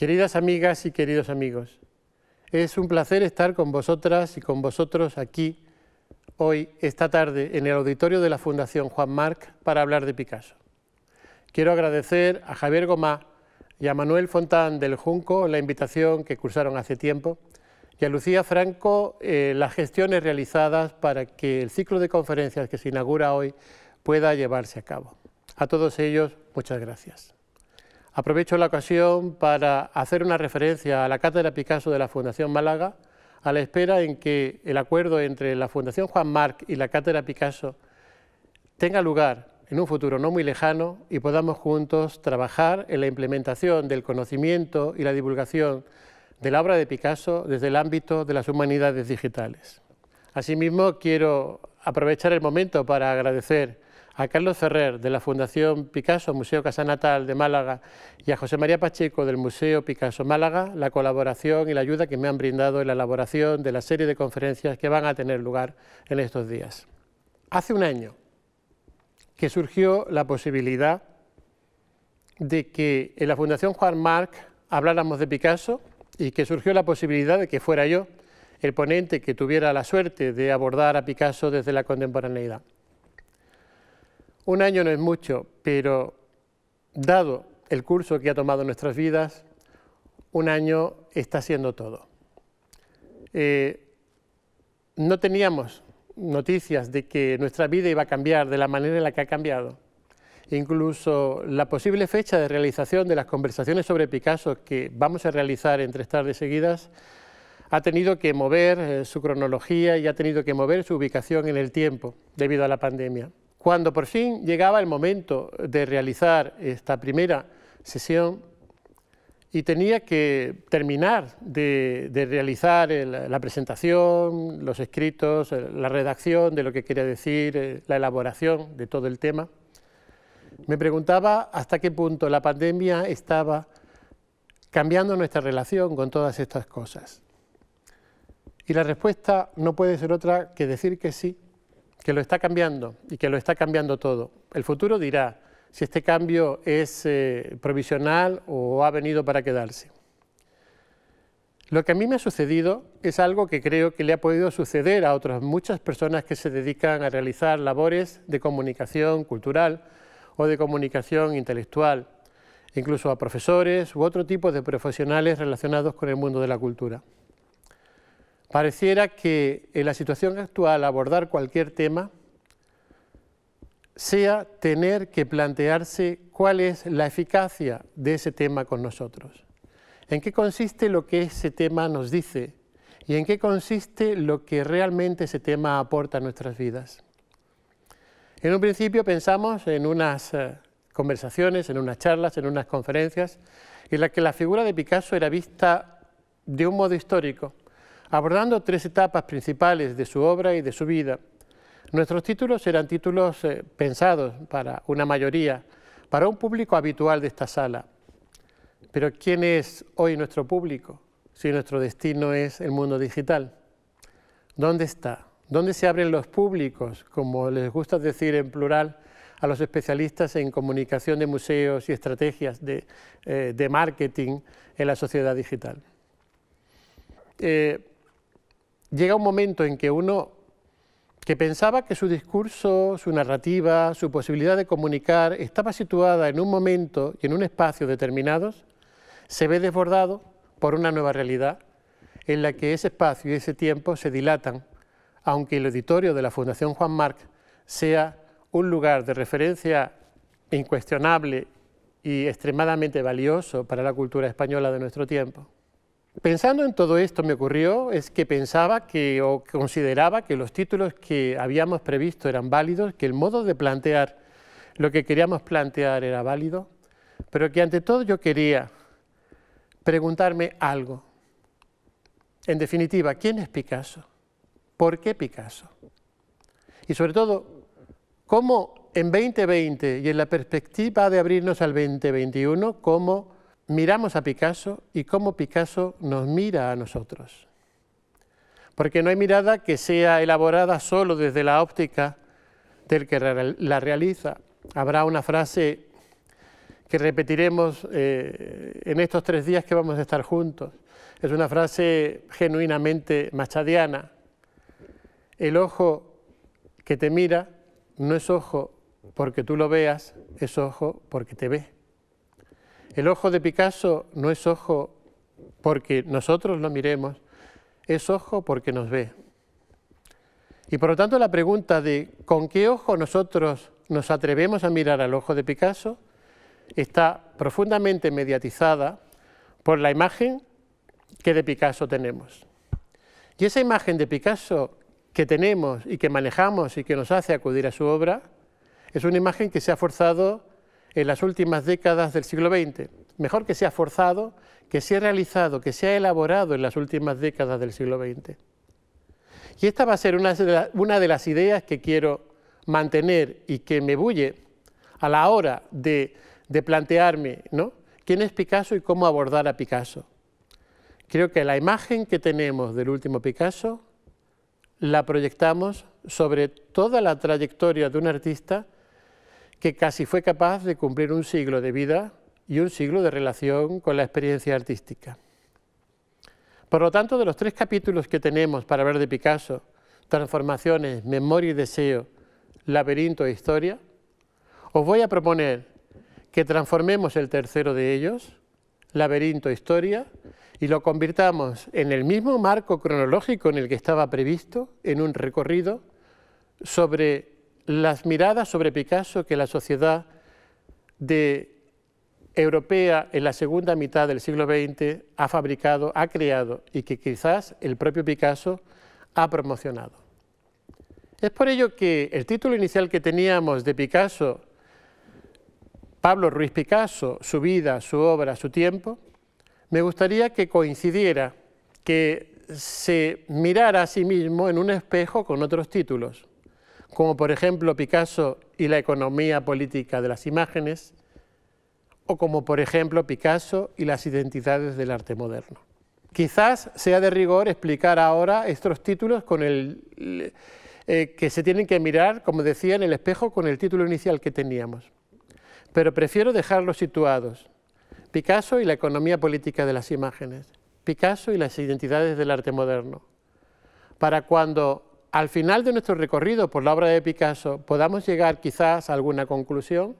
Queridas amigas y queridos amigos, es un placer estar con vosotras y con vosotros aquí hoy, esta tarde, en el auditorio de la Fundación Juan Marc para hablar de Picasso. Quiero agradecer a Javier Gomá y a Manuel Fontán del Junco la invitación que cursaron hace tiempo y a Lucía Franco eh, las gestiones realizadas para que el ciclo de conferencias que se inaugura hoy pueda llevarse a cabo. A todos ellos, muchas gracias. Aprovecho la ocasión para hacer una referencia a la Cátedra Picasso de la Fundación Málaga, a la espera en que el acuerdo entre la Fundación Juan Marc y la Cátedra Picasso tenga lugar en un futuro no muy lejano y podamos juntos trabajar en la implementación del conocimiento y la divulgación de la obra de Picasso desde el ámbito de las humanidades digitales. Asimismo, quiero aprovechar el momento para agradecer a Carlos Ferrer de la Fundación Picasso Museo Casa Natal de Málaga y a José María Pacheco del Museo Picasso Málaga la colaboración y la ayuda que me han brindado en la elaboración de la serie de conferencias que van a tener lugar en estos días. Hace un año que surgió la posibilidad de que en la Fundación Juan Marc habláramos de Picasso y que surgió la posibilidad de que fuera yo el ponente que tuviera la suerte de abordar a Picasso desde la contemporaneidad. Un año no es mucho, pero dado el curso que ha tomado nuestras vidas, un año está siendo todo. Eh, no teníamos noticias de que nuestra vida iba a cambiar de la manera en la que ha cambiado. Incluso la posible fecha de realización de las conversaciones sobre Picasso que vamos a realizar entre tardes seguidas ha tenido que mover eh, su cronología y ha tenido que mover su ubicación en el tiempo debido a la pandemia. Cuando por fin llegaba el momento de realizar esta primera sesión y tenía que terminar de, realizar la presentación, los escritos, la redacción de lo que quería decir, eh, la elaboración de todo el tema, me preguntaba hasta qué punto la pandemia estaba cambiando nuestra relación con todas estas cosas. Y la respuesta no puede ser otra que decir que sí, que lo está cambiando y que lo está cambiando todo. El futuro dirá si este cambio es eh, provisional o ha venido para quedarse. Lo que a mí me ha sucedido es algo que creo que le ha podido suceder a otras muchas personas que se dedican a realizar labores de comunicación cultural o de comunicación intelectual, incluso a profesores u otro tipo de profesionales relacionados con el mundo de la cultura. Pareciera que en la situación actual abordar cualquier tema sea tener que plantearse cuál es la eficacia de ese tema con nosotros, en qué consiste lo que ese tema nos dice y en qué consiste lo que realmente ese tema aporta a nuestras vidas. En un principio pensamos en unas eh, conversaciones, en unas charlas, en unas conferencias, en las que la figura de Picasso era vista de un modo histórico, abordando tres etapas principales de su obra y de su vida. Nuestros títulos eran títulos eh, pensados para una mayoría, para un público habitual de esta sala. Pero ¿quién es hoy nuestro público si nuestro destino es el mundo digital? ¿Dónde está? ¿Dónde se abren los públicos, como les gusta decir en plural a los especialistas en comunicación de museos y estrategias de, eh, marketing en la sociedad digital? Eh, llega un momento en que uno que pensaba que su discurso, su narrativa, su posibilidad de comunicar estaba situada en un momento y en un espacio determinados, se ve desbordado por una nueva realidad en la que ese espacio y ese tiempo se dilatan, aunque el auditorio de la Fundación Juan Marc sea un lugar de referencia incuestionable y extremadamente valioso para la cultura española de nuestro tiempo. Pensando en todo esto me ocurrió es que pensaba que o consideraba que los títulos que habíamos previsto eran válidos, que el modo de plantear lo que queríamos plantear era válido, pero que ante todo yo quería preguntarme algo. En definitiva, ¿quién es Picasso? ¿Por qué Picasso? Y sobre todo, ¿cómo en 2020 y en la perspectiva de abrirnos al 2021, cómo miramos a Picasso y cómo Picasso nos mira a nosotros. Porque no hay mirada que sea elaborada solo desde la óptica del que la realiza. Habrá una frase que repetiremos eh, en estos tres días que vamos a estar juntos. Es una frase genuinamente machadiana. El ojo que te mira no es ojo porque tú lo veas, es ojo porque te ve. El ojo de Picasso no es ojo porque nosotros lo miremos, es ojo porque nos ve. Y por lo tanto la pregunta de con qué ojo nosotros nos atrevemos a mirar al ojo de Picasso está profundamente mediatizada por la imagen que de Picasso tenemos. Y esa imagen de Picasso que tenemos y que manejamos y que nos hace acudir a su obra es una imagen que se ha forzado en las últimas décadas del siglo XX. Mejor que sea forzado, que sea realizado, que sea elaborado en las últimas décadas del siglo XX. Y esta va a ser una, de las ideas que quiero mantener y que me bulle a la hora de, de plantearme ¿no? quién es Picasso y cómo abordar a Picasso. Creo que la imagen que tenemos del último Picasso la proyectamos sobre toda la trayectoria de un artista que casi fue capaz de cumplir un siglo de vida y un siglo de relación con la experiencia artística. Por lo tanto, de los tres capítulos que tenemos para hablar de Picasso, Transformaciones, Memoria y Deseo, Laberinto e Historia, os voy a proponer que transformemos el tercero de ellos, Laberinto e Historia, y lo convirtamos en el mismo marco cronológico en el que estaba previsto, en un recorrido sobre las miradas sobre Picasso que la sociedad europea en la segunda mitad del siglo XX ha fabricado, ha creado y que quizás el propio Picasso ha promocionado. Es por ello que el título inicial que teníamos de Picasso, Pablo Ruiz Picasso, su vida, su obra, su tiempo, me gustaría que coincidiera, que se mirara a sí mismo en un espejo con otros títulos como por ejemplo Picasso y la economía política de las imágenes, o como por ejemplo Picasso y las identidades del arte moderno. Quizás sea de rigor explicar ahora estos títulos con el, eh, que se tienen que mirar, como decía, en el espejo con el título inicial que teníamos. Pero prefiero dejarlos situados. Picasso y la economía política de las imágenes. Picasso y las identidades del arte moderno. Para cuando al final de nuestro recorrido por la obra de Picasso podamos llegar quizás a alguna conclusión,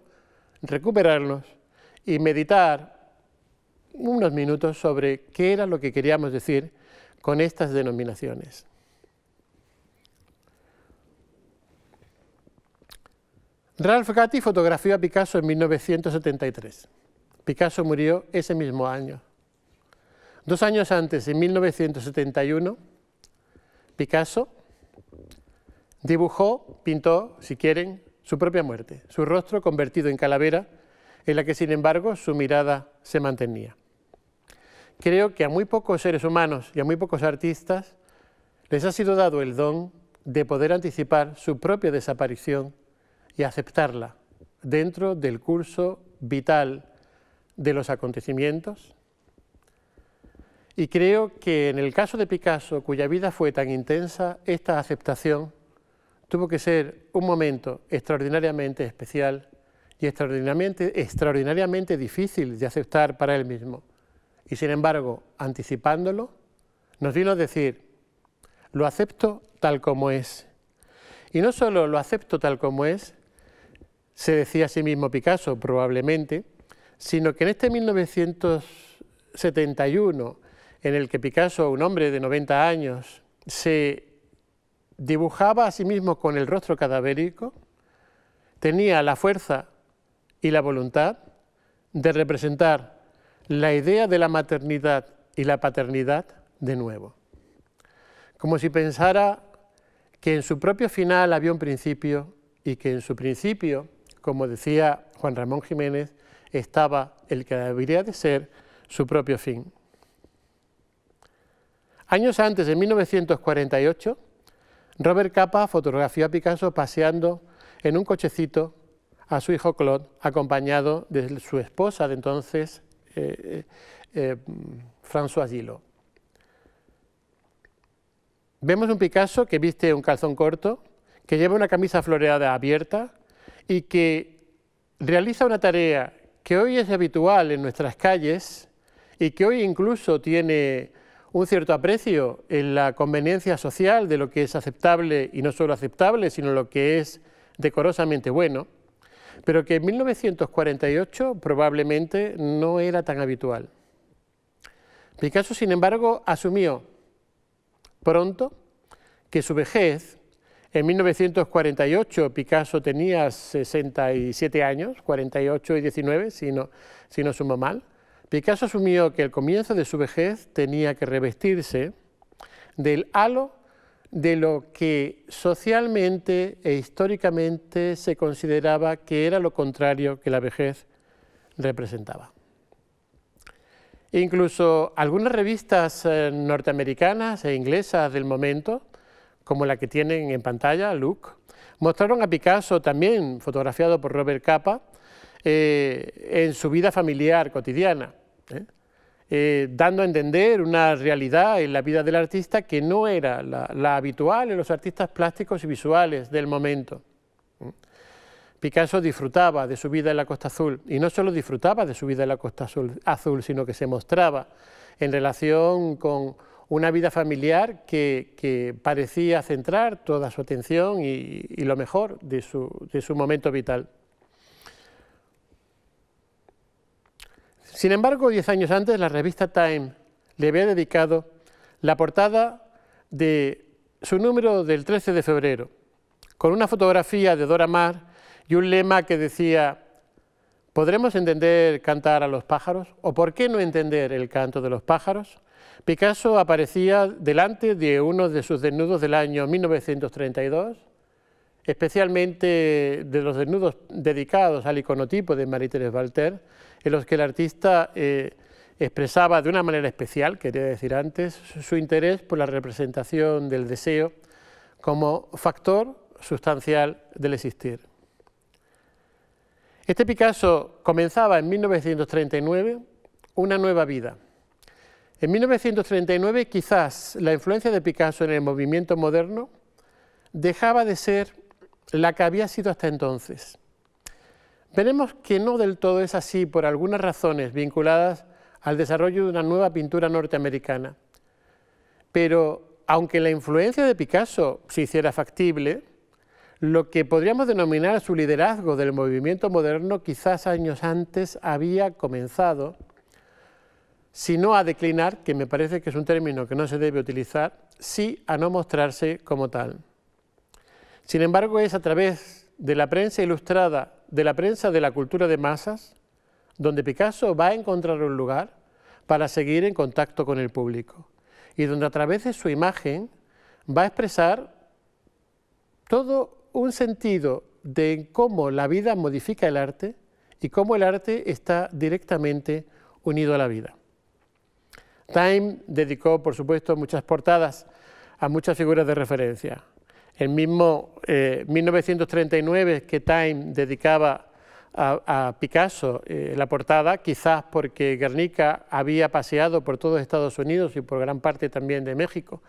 recuperarnos y meditar unos minutos sobre qué era lo que queríamos decir con estas denominaciones. Ralph Gatti fotografió a Picasso en 1973. Picasso murió ese mismo año. Dos años antes, en 1971, Picasso Dibujó, pintó, si quieren, su propia muerte, su rostro convertido en calavera, en la que sin embargo su mirada se mantenía. Creo que a muy pocos seres humanos y a muy pocos artistas les ha sido dado el don de poder anticipar su propia desaparición y aceptarla dentro del curso vital de los acontecimientos. Y creo que en el caso de Picasso, cuya vida fue tan intensa, esta aceptación tuvo que ser un momento extraordinariamente especial y extraordinariamente, extraordinariamente difícil de aceptar para él mismo. Y sin embargo, anticipándolo, nos vino a decir, lo acepto tal como es. Y no solo lo acepto tal como es, se decía a sí mismo Picasso probablemente, sino que en este 1971, en el que Picasso, un hombre de 90 años, se dibujaba a sí mismo con el rostro cadavérico, tenía la fuerza y la voluntad de representar la idea de la maternidad y la paternidad de nuevo. Como si pensara que en su propio final había un principio y que en su principio, como decía Juan Ramón Jiménez, estaba el que debería de ser su propio fin. Años antes, en 1948, Robert Capa fotografió a Picasso paseando en un cochecito a su hijo Claude, acompañado de su esposa de entonces, eh, eh, eh François Gillot. Vemos un Picasso que viste un calzón corto, que lleva una camisa floreada abierta y que realiza una tarea que hoy es habitual en nuestras calles y que hoy incluso tiene un cierto aprecio en la conveniencia social de lo que es aceptable y no solo aceptable, sino lo que es decorosamente bueno, pero que en 1948 probablemente no era tan habitual. Picasso, sin embargo, asumió pronto que su vejez, en 1948 Picasso tenía 67 años, 48 y 19, si no, si no sumo mal, Picasso asumió que el comienzo de su vejez tenía que revestirse del halo de lo que socialmente e históricamente se consideraba que era lo contrario que la vejez representaba. Incluso algunas revistas eh, norteamericanas e inglesas del momento, como la que tienen en pantalla, Look, mostraron a Picasso, también fotografiado por Robert Capa, eh, en su vida familiar cotidiana. ¿eh? Eh, dando a entender una realidad en la vida del artista que no era la, habitual en los artistas plásticos y visuales del momento. ¿eh? Picasso disfrutaba de su vida en la Costa Azul, y no solo disfrutaba de su vida en la Costa Azul, sino que se mostraba en relación con una vida familiar que, parecía centrar toda su atención y, lo mejor de su momento vital. Sin embargo, diez años antes, la revista Time le había dedicado la portada de su número del 13 de febrero, con una fotografía de Dora Mar y un lema que decía, ¿podremos entender cantar a los pájaros? ¿O por qué no entender el canto de los pájaros? Picasso aparecía delante de uno de sus desnudos del año 1932, especialmente de los desnudos dedicados al iconotipo de Marie-Thérèse Walter, en los que el artista eh, expresaba de una manera especial, quería decir antes, su interés por la representación del deseo como factor sustancial del existir. Este Picasso comenzaba en 1939 una nueva vida. En 1939 quizás la influencia de Picasso en el movimiento moderno dejaba de ser la que había sido hasta entonces. Veremos que no del todo es así por algunas razones vinculadas al desarrollo de una nueva pintura norteamericana. Pero aunque la influencia de Picasso se hiciera factible, lo que podríamos denominar su liderazgo del movimiento moderno quizás años antes había comenzado, si no a declinar, que me parece que es un término que no se debe utilizar, sí a no mostrarse como tal. Sin embargo, es a través de la prensa ilustrada de la prensa de la cultura de masas, donde Picasso va a encontrar un lugar para seguir en contacto con el público y donde a través de su imagen va a expresar todo un sentido de cómo la vida modifica el arte y cómo el arte está directamente unido a la vida. Time dedicó, por supuesto, muchas portadas a muchas figuras de referencia, el mismo 1939 eh, que Time dedicaba a, Picasso eh, la portada, quizás porque Guernica había paseado por todos Estados Unidos y por gran parte también de México,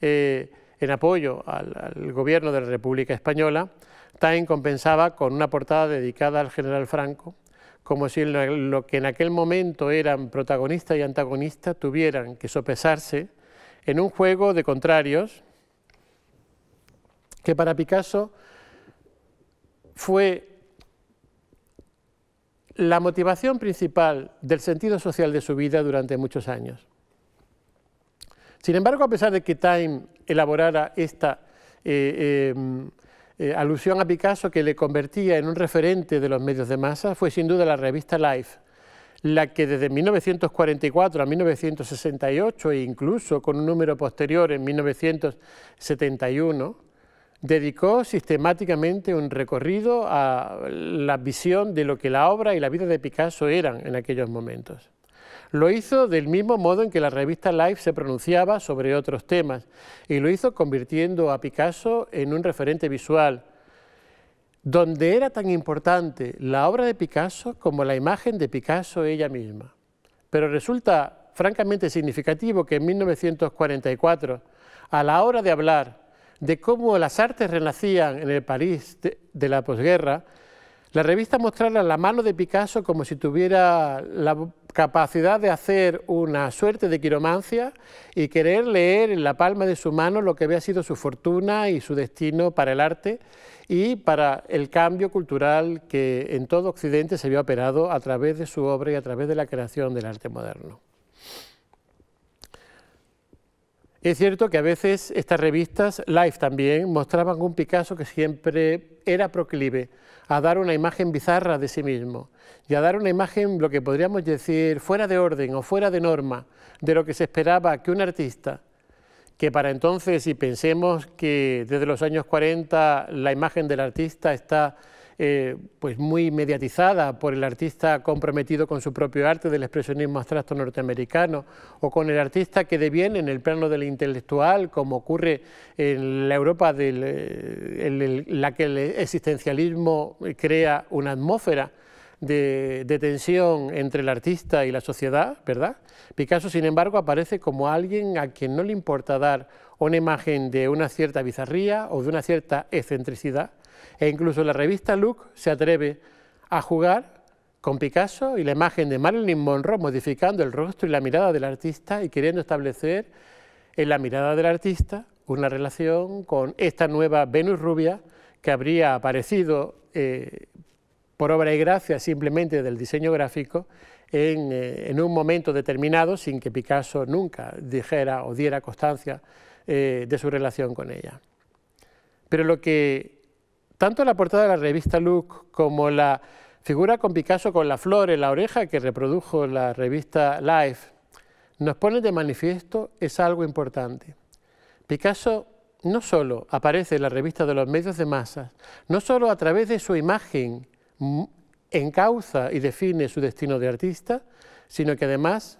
eh, en apoyo al, al gobierno de la República Española, Time compensaba con una portada dedicada al general Franco, como si lo que en aquel momento eran protagonista y antagonista tuvieran que sopesarse en un juego de contrarios que para Picasso fue la motivación principal del sentido social de su vida durante muchos años. Sin embargo, a pesar de que Time elaborara esta eh, eh, eh, alusión a Picasso que le convertía en un referente de los medios de masa, fue sin duda la revista Life, la que desde 1944 a 1968 e incluso con un número posterior en 1971, dedicó sistemáticamente un recorrido a la visión de lo que la obra y la vida de Picasso eran en aquellos momentos. Lo hizo del mismo modo en que la revista Life se pronunciaba sobre otros temas y lo hizo convirtiendo a Picasso en un referente visual, donde era tan importante la obra de Picasso como la imagen de Picasso ella misma. Pero resulta francamente significativo que en 1944, a la hora de hablar de cómo las artes renacían en el París de, la posguerra, la revista mostrara la mano de Picasso como si tuviera la capacidad de hacer una suerte de quiromancia y querer leer en la palma de su mano lo que había sido su fortuna y su destino para el arte y para el cambio cultural que en todo Occidente se había operado a través de su obra y a través de la creación del arte moderno. Es cierto que a veces estas revistas, Life también, mostraban un Picasso que siempre era proclive a dar una imagen bizarra de sí mismo y a dar una imagen, lo que podríamos decir, fuera de orden o fuera de norma de lo que se esperaba que un artista, que para entonces, si pensemos que desde los años 40 la imagen del artista está eh, pues muy mediatizada por el artista comprometido con su propio arte del expresionismo abstracto norteamericano, o con el artista que deviene en el plano del intelectual, como ocurre en la Europa del, eh, en la que el existencialismo crea una atmósfera. De, tensión entre el artista y la sociedad, ¿verdad? Picasso, sin embargo, aparece como alguien a quien no le importa dar una imagen de una cierta bizarría o de una cierta excentricidad, e incluso la revista Look se atreve a jugar con Picasso y la imagen de Marilyn Monroe, modificando el rostro y la mirada del artista y queriendo establecer en la mirada del artista una relación con esta nueva Venus rubia que habría aparecido eh, por obra y gracia simplemente del diseño gráfico eh, en, un momento determinado sin que Picasso nunca dijera o diera constancia eh, de su relación con ella. Pero lo que tanto la portada de la revista Look como la figura con Picasso con la flor en la oreja que reprodujo la revista Life nos pone de manifiesto es algo importante. Picasso no solo aparece en la revista de los medios de masas, no solo a través de su imagen encauza y define su destino de artista, sino que además,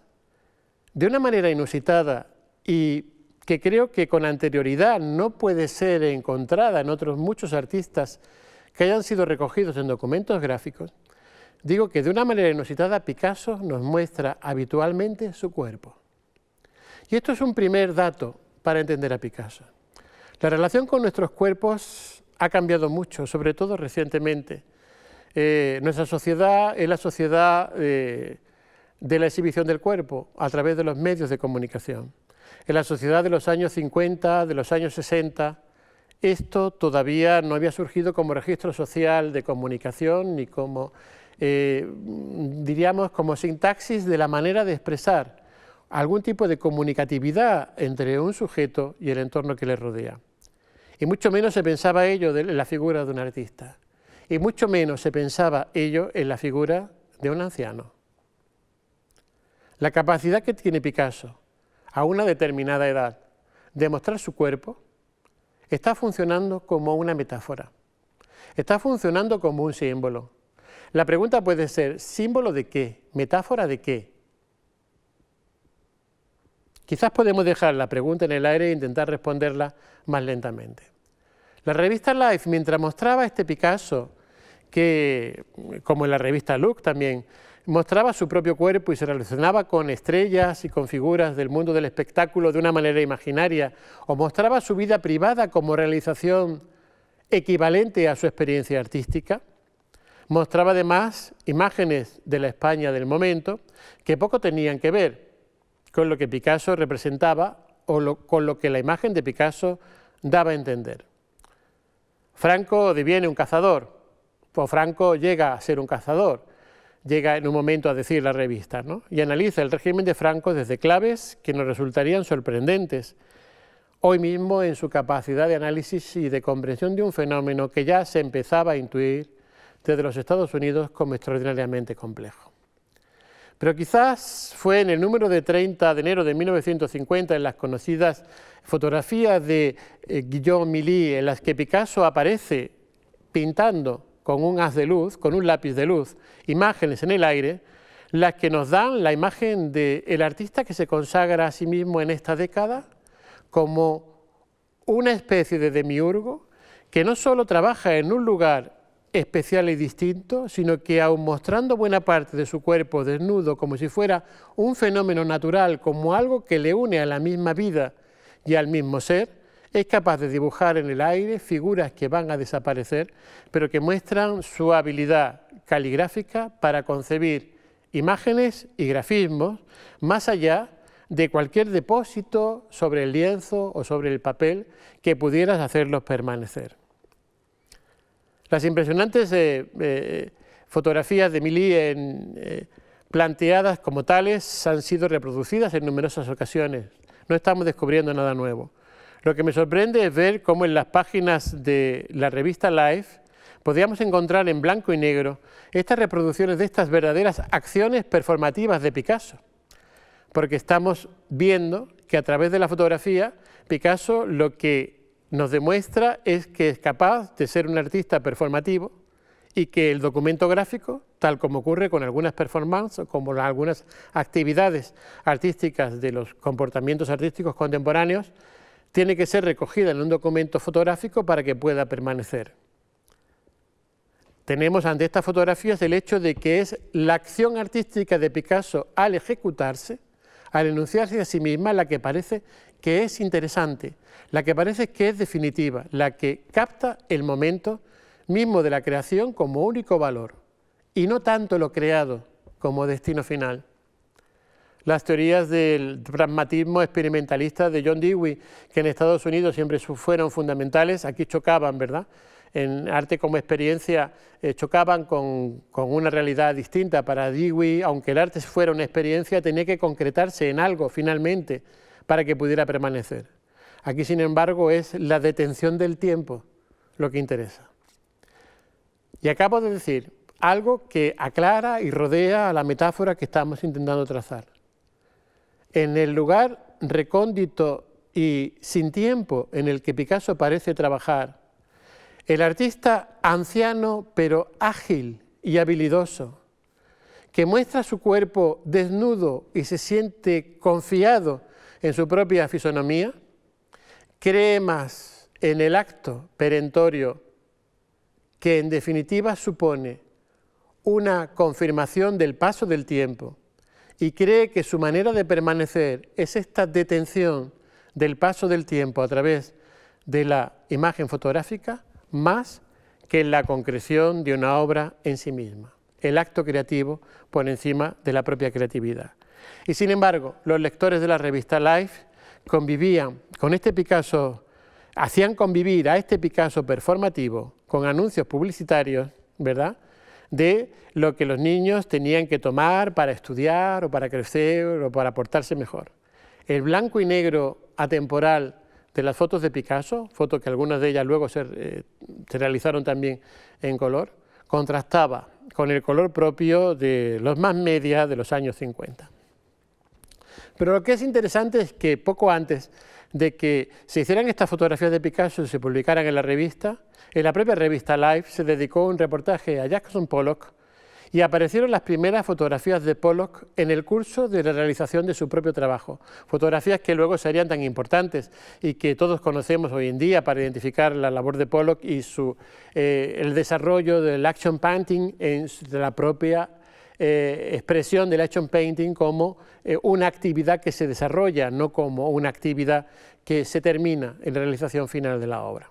de una manera inusitada y que creo que con anterioridad no puede ser encontrada en otros muchos artistas que hayan sido recogidos en documentos gráficos, digo que de una manera inusitada Picasso nos muestra habitualmente su cuerpo. Y esto es un primer dato para entender a Picasso. La relación con nuestros cuerpos ha cambiado mucho, sobre todo recientemente. Eh, nuestra sociedad es la sociedad eh, de la exhibición del cuerpo a través de los medios de comunicación. En la sociedad de los años 50, de los años 60, esto todavía no había surgido como registro social de comunicación ni como, eh, diríamos, como sintaxis de la manera de expresar algún tipo de comunicatividad entre un sujeto y el entorno que le rodea. Y mucho menos se pensaba ello en la figura de un artista. Y mucho menos se pensaba ello en la figura de un anciano. La capacidad que tiene Picasso a una determinada edad de mostrar su cuerpo está funcionando como una metáfora, está funcionando como un símbolo. La pregunta puede ser, ¿símbolo de qué? ¿Metáfora de qué? Quizás podemos dejar la pregunta en el aire e intentar responderla más lentamente. La revista Life, mientras mostraba este Picasso, que como en la revista Look también, mostraba su propio cuerpo y se relacionaba con estrellas y con figuras del mundo del espectáculo de una manera imaginaria, o mostraba su vida privada como realización equivalente a su experiencia artística. Mostraba además imágenes de la España del momento que poco tenían que ver con lo que Picasso representaba o con lo que la imagen de Picasso daba a entender. Franco deviene un cazador, o Franco llega a ser un cazador, llega en un momento a decir la revista, ¿no? y analiza el régimen de Franco desde claves que nos resultarían sorprendentes, hoy mismo en su capacidad de análisis y de comprensión de un fenómeno que ya se empezaba a intuir desde los Estados Unidos como extraordinariamente complejo. Pero quizás fue en el número de 30 de enero de 1950, en las conocidas fotografías de eh, Guillaume Milly, en las que Picasso aparece pintando con un haz de luz, con un lápiz de luz, imágenes en el aire, las que nos dan la imagen del el artista que se consagra a sí mismo en esta década como una especie de demiurgo que no solo trabaja en un lugar especial y distinto, sino que aun mostrando buena parte de su cuerpo desnudo como si fuera un fenómeno natural, como algo que le une a la misma vida y al mismo ser, es capaz de dibujar en el aire figuras que van a desaparecer, pero que muestran su habilidad caligráfica para concebir imágenes y grafismos más allá de cualquier depósito sobre el lienzo o sobre el papel que pudieras hacerlos permanecer. Las impresionantes eh, eh, fotografías de Milly eh, planteadas como tales han sido reproducidas en numerosas ocasiones. No estamos descubriendo nada nuevo. Lo que me sorprende es ver cómo en las páginas de la revista Life podíamos encontrar en blanco y negro estas reproducciones de estas verdaderas acciones performativas de Picasso, porque estamos viendo que a través de la fotografía Picasso lo que nos demuestra es que es capaz de ser un artista performativo y que el documento gráfico, tal como ocurre con algunas performances, como algunas actividades artísticas de los comportamientos artísticos contemporáneos, tiene que ser recogida en un documento fotográfico para que pueda permanecer. Tenemos ante estas fotografías el hecho de que es la acción artística de Picasso al ejecutarse, al enunciarse a sí misma, la que parece que es interesante, la que parece que es definitiva, la que capta el momento mismo de la creación como único valor, y no tanto lo creado como destino final las teorías del pragmatismo experimentalista de John Dewey, que en Estados Unidos siempre fueron fundamentales, aquí chocaban, ¿verdad? En arte como experiencia eh, chocaban con, con, una realidad distinta. Para Dewey, aunque el arte fuera una experiencia, tenía que concretarse en algo finalmente para que pudiera permanecer. Aquí, sin embargo, es la detención del tiempo lo que interesa. Y acabo de decir algo que aclara y rodea a la metáfora que estamos intentando trazar en el lugar recóndito y sin tiempo en el que Picasso parece trabajar, el artista anciano pero ágil y habilidoso, que muestra su cuerpo desnudo y se siente confiado en su propia fisonomía, cree más en el acto perentorio que en definitiva supone una confirmación del paso del tiempo y cree que su manera de permanecer es esta detención del paso del tiempo a través de la imagen fotográfica más que la concreción de una obra en sí misma, el acto creativo por encima de la propia creatividad. Y sin embargo, los lectores de la revista Life convivían con este Picasso, hacían convivir a este Picasso performativo con anuncios publicitarios, ¿verdad? de lo que los niños tenían que tomar para estudiar o para crecer o para portarse mejor. El blanco y negro atemporal de las fotos de Picasso, fotos que algunas de ellas luego eh, se, realizaron también en color, contrastaba con el color propio de los más medias de los años 50. Pero lo que es interesante es que poco antes de que se hicieran estas fotografías de Picasso y se publicaran en la revista, en la propia revista Life se dedicó un reportaje a Jackson Pollock y aparecieron las primeras fotografías de Pollock en el curso de la realización de su propio trabajo. Fotografías que luego serían tan importantes y que todos conocemos hoy en día para identificar la labor de Pollock y su, eh, el desarrollo del action painting en, la propia eh, expresión del action painting como eh, una actividad que se desarrolla, no como una actividad que se termina en la realización final de la obra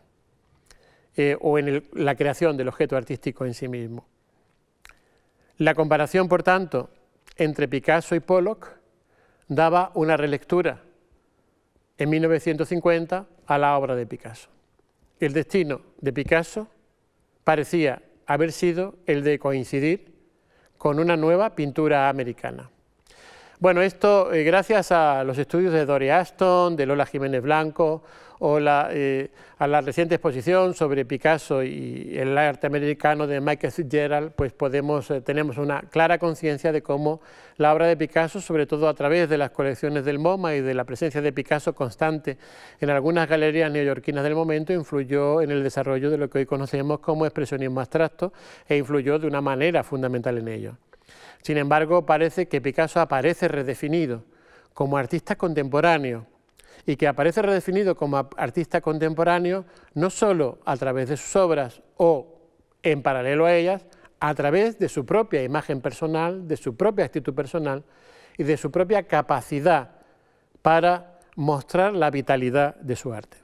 eh, o en la creación del objeto artístico en sí mismo. La comparación, por tanto, entre Picasso y Pollock daba una relectura en 1950 a la obra de Picasso. El destino de Picasso parecía haber sido el de coincidir con una nueva pintura americana. Bueno, esto eh, gracias a los estudios de Dori Ashton, de Lola Jiménez Blanco, o eh, a la reciente exposición sobre Picasso y el arte americano de Michael Fitzgerald, pues eh, tenemos una clara conciencia de cómo la obra de Picasso, sobre todo a través de las colecciones del MoMA y de la presencia de Picasso constante en algunas galerías neoyorquinas del momento, influyó en el desarrollo de lo que hoy conocemos como expresionismo abstracto e influyó de una manera fundamental en ello. Sin embargo, parece que Picasso aparece redefinido como artista contemporáneo, y que aparece redefinido como artista contemporáneo no solo a través de sus obras o en paralelo a ellas, a través de su propia imagen personal, de su propia actitud personal y de su propia capacidad para mostrar la vitalidad de su arte.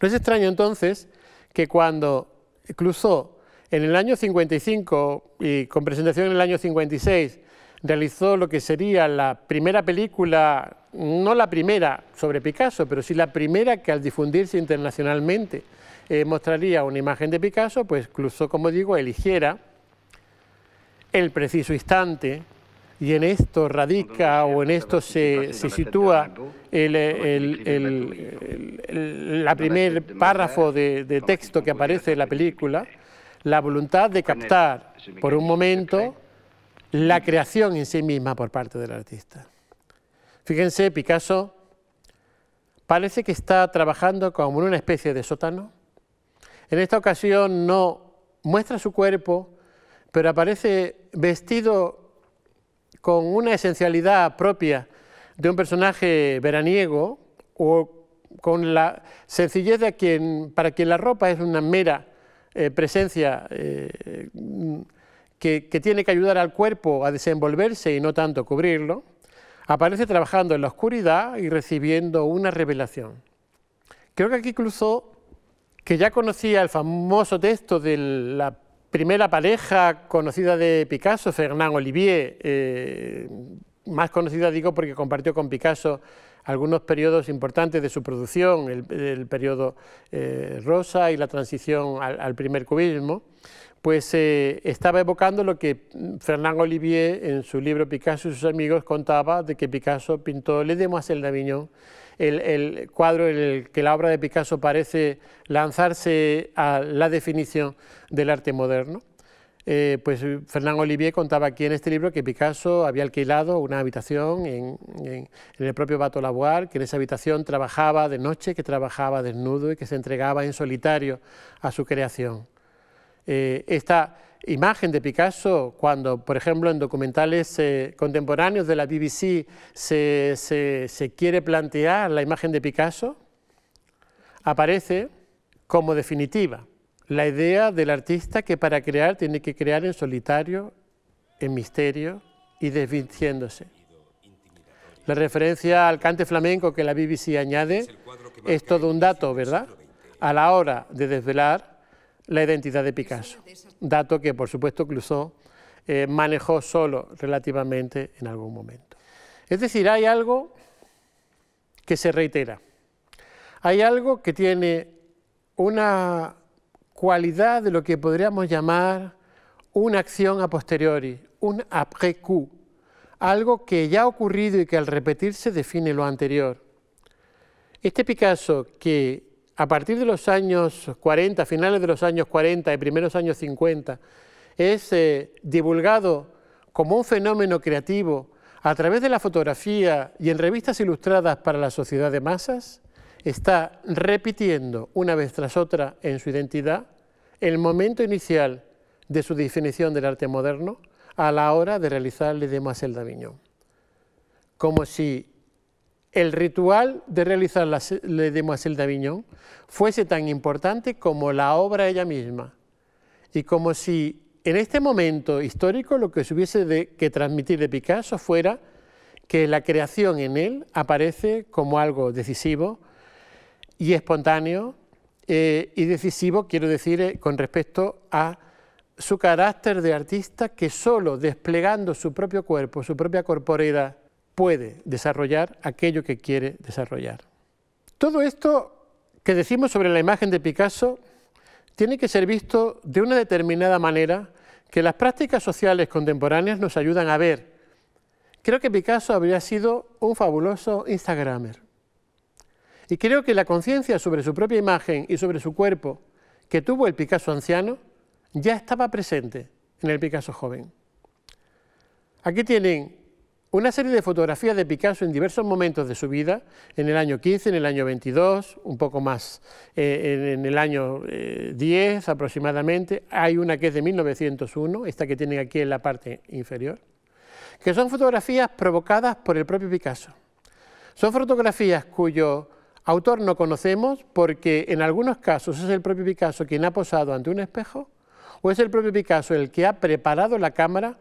No es extraño entonces que cuando cruzó en el año 55 y con presentación en el año 56 realizó lo que sería la primera película, no la primera sobre Picasso, pero sí la primera que al difundirse internacionalmente eh, mostraría una imagen de Picasso, pues incluso, como digo, eligiera el preciso instante, y en esto radica o en esto se, sitúa el, la primer párrafo de, de, texto que aparece en la película, la voluntad de captar por un momento la creación en sí misma por parte del artista. Fíjense, Picasso parece que está trabajando como en una especie de sótano. En esta ocasión no muestra su cuerpo, pero aparece vestido con una esencialidad propia de un personaje veraniego o con la sencillez de quien, para quien la ropa es una mera eh, presencia eh, que, tiene que ayudar al cuerpo a desenvolverse y no tanto cubrirlo, aparece trabajando en la oscuridad y recibiendo una revelación. Creo que aquí incluso que ya conocía el famoso texto de la primera pareja conocida de Picasso, Fernán Olivier, eh, más conocida digo porque compartió con Picasso algunos periodos importantes de su producción, el, periodo eh, rosa y la transición al primer cubismo, pues eh, estaba evocando lo que mm, Fernán Olivier en su libro Picasso y sus amigos contaba de que Picasso pintó Le Demoiselle Davignon, el, cuadro en el que la obra de Picasso parece lanzarse a la definición del arte moderno. Eh, pues Fernán Olivier contaba aquí en este libro que Picasso había alquilado una habitación en, el propio Bato que en esa habitación trabajaba de noche, que trabajaba desnudo y que se entregaba en solitario a su creación. Eh, esta imagen de Picasso cuando, por ejemplo, en documentales eh, contemporáneos de la BBC se, quiere plantear la imagen de Picasso, aparece como definitiva la idea del artista que para crear tiene que crear en solitario, en misterio y desvinciéndose La referencia al cante flamenco que la BBC añade es todo un dato, ¿verdad? A la hora de desvelar la identidad de Picasso, dato que por supuesto Clouseau eh, manejó solo relativamente en algún momento. Es decir, hay algo que se reitera, hay algo que tiene una cualidad de lo que podríamos llamar una acción a posteriori, un après coup, algo que ya ha ocurrido y que al repetirse define lo anterior. Este Picasso que a partir de los años 40, finales de los años 40 y primeros años 50, es eh, divulgado como un fenómeno creativo a través de la fotografía y en revistas ilustradas para la sociedad de masas, está repitiendo una vez tras otra en su identidad el momento inicial de su definición del arte moderno a la hora de realizar el Marcel Davignon, Como si el ritual de realizar la Demoiselle d'Avignon fuese tan importante como la obra ella misma, y como si en este momento histórico lo que se hubiese que transmitir de Picasso fuera que la creación en él aparece como algo decisivo y espontáneo, eh, y decisivo quiero decir eh, con respecto a su carácter de artista que solo desplegando su propio cuerpo, su propia corporeidad, puede desarrollar aquello que quiere desarrollar. Todo esto que decimos sobre la imagen de Picasso tiene que ser visto de una determinada manera que las prácticas sociales contemporáneas nos ayudan a ver. Creo que Picasso habría sido un fabuloso Instagramer. Y creo que la conciencia sobre su propia imagen y sobre su cuerpo que tuvo el Picasso anciano ya estaba presente en el Picasso joven. Aquí tienen una serie de fotografías de Picasso en diversos momentos de su vida, en el año 15, en el año 22, un poco más eh, en, el año 10 eh, aproximadamente. Hay una que es de 1901, esta que tienen aquí en la parte inferior, que son fotografías provocadas por el propio Picasso. Son fotografías cuyo autor no conocemos porque en algunos casos es el propio Picasso quien ha posado ante un espejo o es el propio Picasso el que ha preparado la cámara,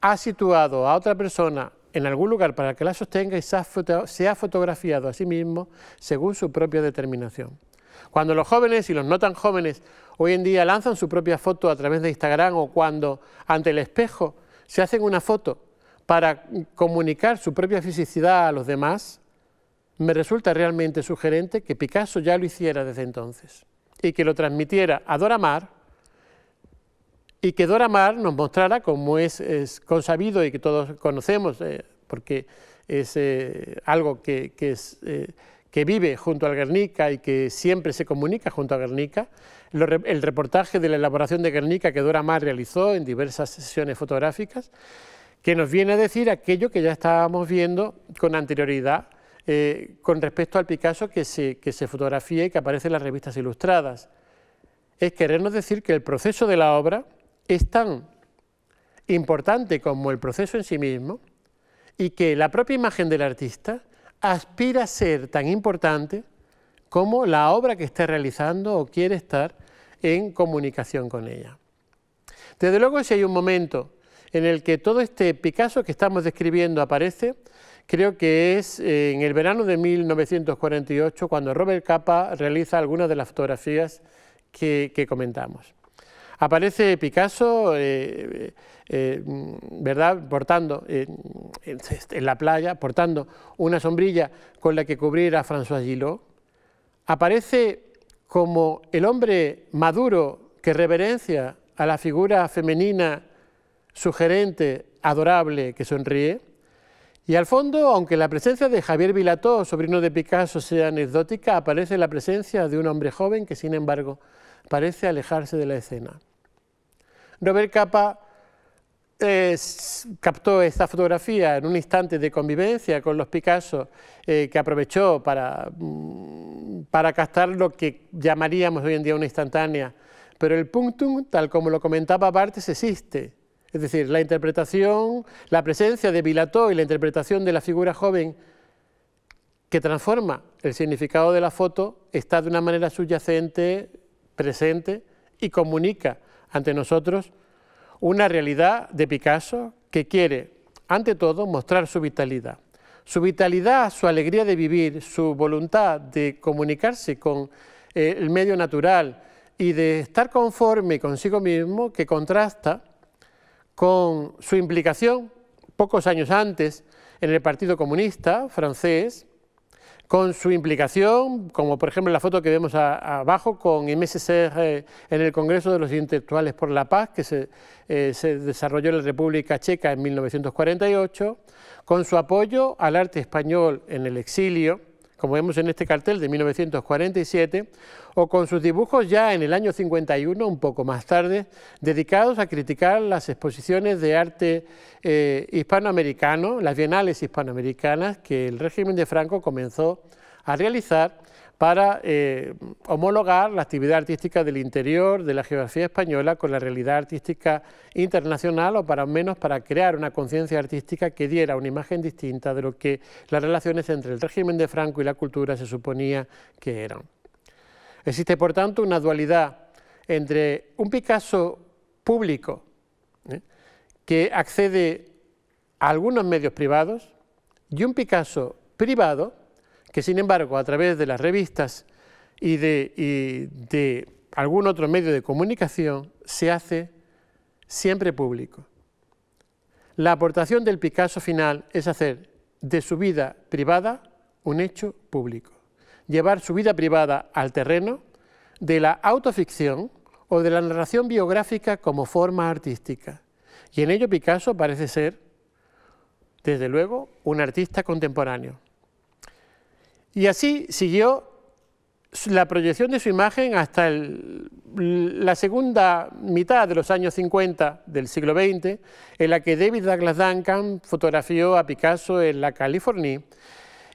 ha situado a otra persona en algún lugar para que la sostenga y sea ha, fotografiado a sí mismo según su propia determinación. Cuando los jóvenes y los no tan jóvenes hoy en día lanzan su propia foto a través de Instagram o cuando ante el espejo se hacen una foto para comunicar su propia fisicidad a los demás, me resulta realmente sugerente que Picasso ya lo hiciera desde entonces y que lo transmitiera a Dora Maar y que Dora Maar nos mostrara, como es, consabido y que todos conocemos, eh, porque es eh, algo eh, que, vive junto al Guernica y que siempre se comunica junto a Guernica, el reportaje de la elaboración de Guernica que Dora Maar realizó en diversas sesiones fotográficas, que nos viene a decir aquello que ya estábamos viendo con anterioridad con respecto al Picasso que se, que se fotografía y que aparece en las revistas ilustradas. Es querernos decir que el proceso de la obra, es tan importante como el proceso en sí mismo y que la propia imagen del artista aspira a ser tan importante como la obra que esté realizando o quiere estar en comunicación con ella. Desde luego, si hay un momento en el que todo este Picasso que estamos describiendo aparece, creo que es eh, en el verano de 1948 cuando Robert Capa realiza algunas de las fotografías que, que comentamos. Aparece Picasso, eh, eh, mm, ¿verdad?, portando eh, en la playa, portando una sombrilla con la que cubrir a François Gillot. Aparece como el hombre maduro que reverencia a la figura femenina sugerente, adorable, que sonríe. Y al fondo, aunque la presencia de Javier Vilató, sobrino de Picasso, sea anecdótica, aparece la presencia de un hombre joven que, sin embargo, parece alejarse de la escena. Robert Capa eh, captó esta fotografía en un instante de convivencia con los Picasso eh, que aprovechó para, mm, para captar lo que llamaríamos hoy en día una instantánea. Pero el punctum, tal como lo comentaba Bartes, existe. Es decir, la interpretación, la presencia de Bilató y la interpretación de la figura joven que transforma el significado de la foto está de una manera subyacente, presente y comunica ante nosotros una realidad de Picasso que quiere, ante todo, mostrar su vitalidad. Su vitalidad, su alegría de vivir, su voluntad de comunicarse con eh, el medio natural y de estar conforme consigo mismo, que contrasta con su implicación pocos años antes en el Partido Comunista francés, con su implicación, como por ejemplo la foto que vemos abajo con MSCR eh, en el Congreso de los Intelectuales por la Paz, que se, eh, se, desarrolló en la República Checa en 1948, con su apoyo al arte español en el exilio, como vemos en este cartel de 1947, o con sus dibujos ya en el año 51, un poco más tarde, dedicados a criticar las exposiciones de arte eh, hispanoamericano, las bienales hispanoamericanas que el régimen de Franco comenzó a realizar para eh, homologar la actividad artística del interior de la geografía española con la realidad artística internacional o para menos para crear una conciencia artística que diera una imagen distinta de lo que las relaciones entre el régimen de Franco y la cultura se suponía que eran. Existe, por tanto, una dualidad entre un Picasso público ¿eh? que accede a algunos medios privados y un Picasso privado que sin embargo a través de las revistas y de, algún otro medio de comunicación se hace siempre público. La aportación del Picasso final es hacer de su vida privada un hecho público, llevar su vida privada al terreno de la autoficción o de la narración biográfica como forma artística. Y en ello Picasso parece ser, desde luego, un artista contemporáneo. Y así siguió la proyección de su imagen hasta la segunda mitad de los años 50 del siglo XX, en la que David Douglas Duncan fotografió a Picasso en la California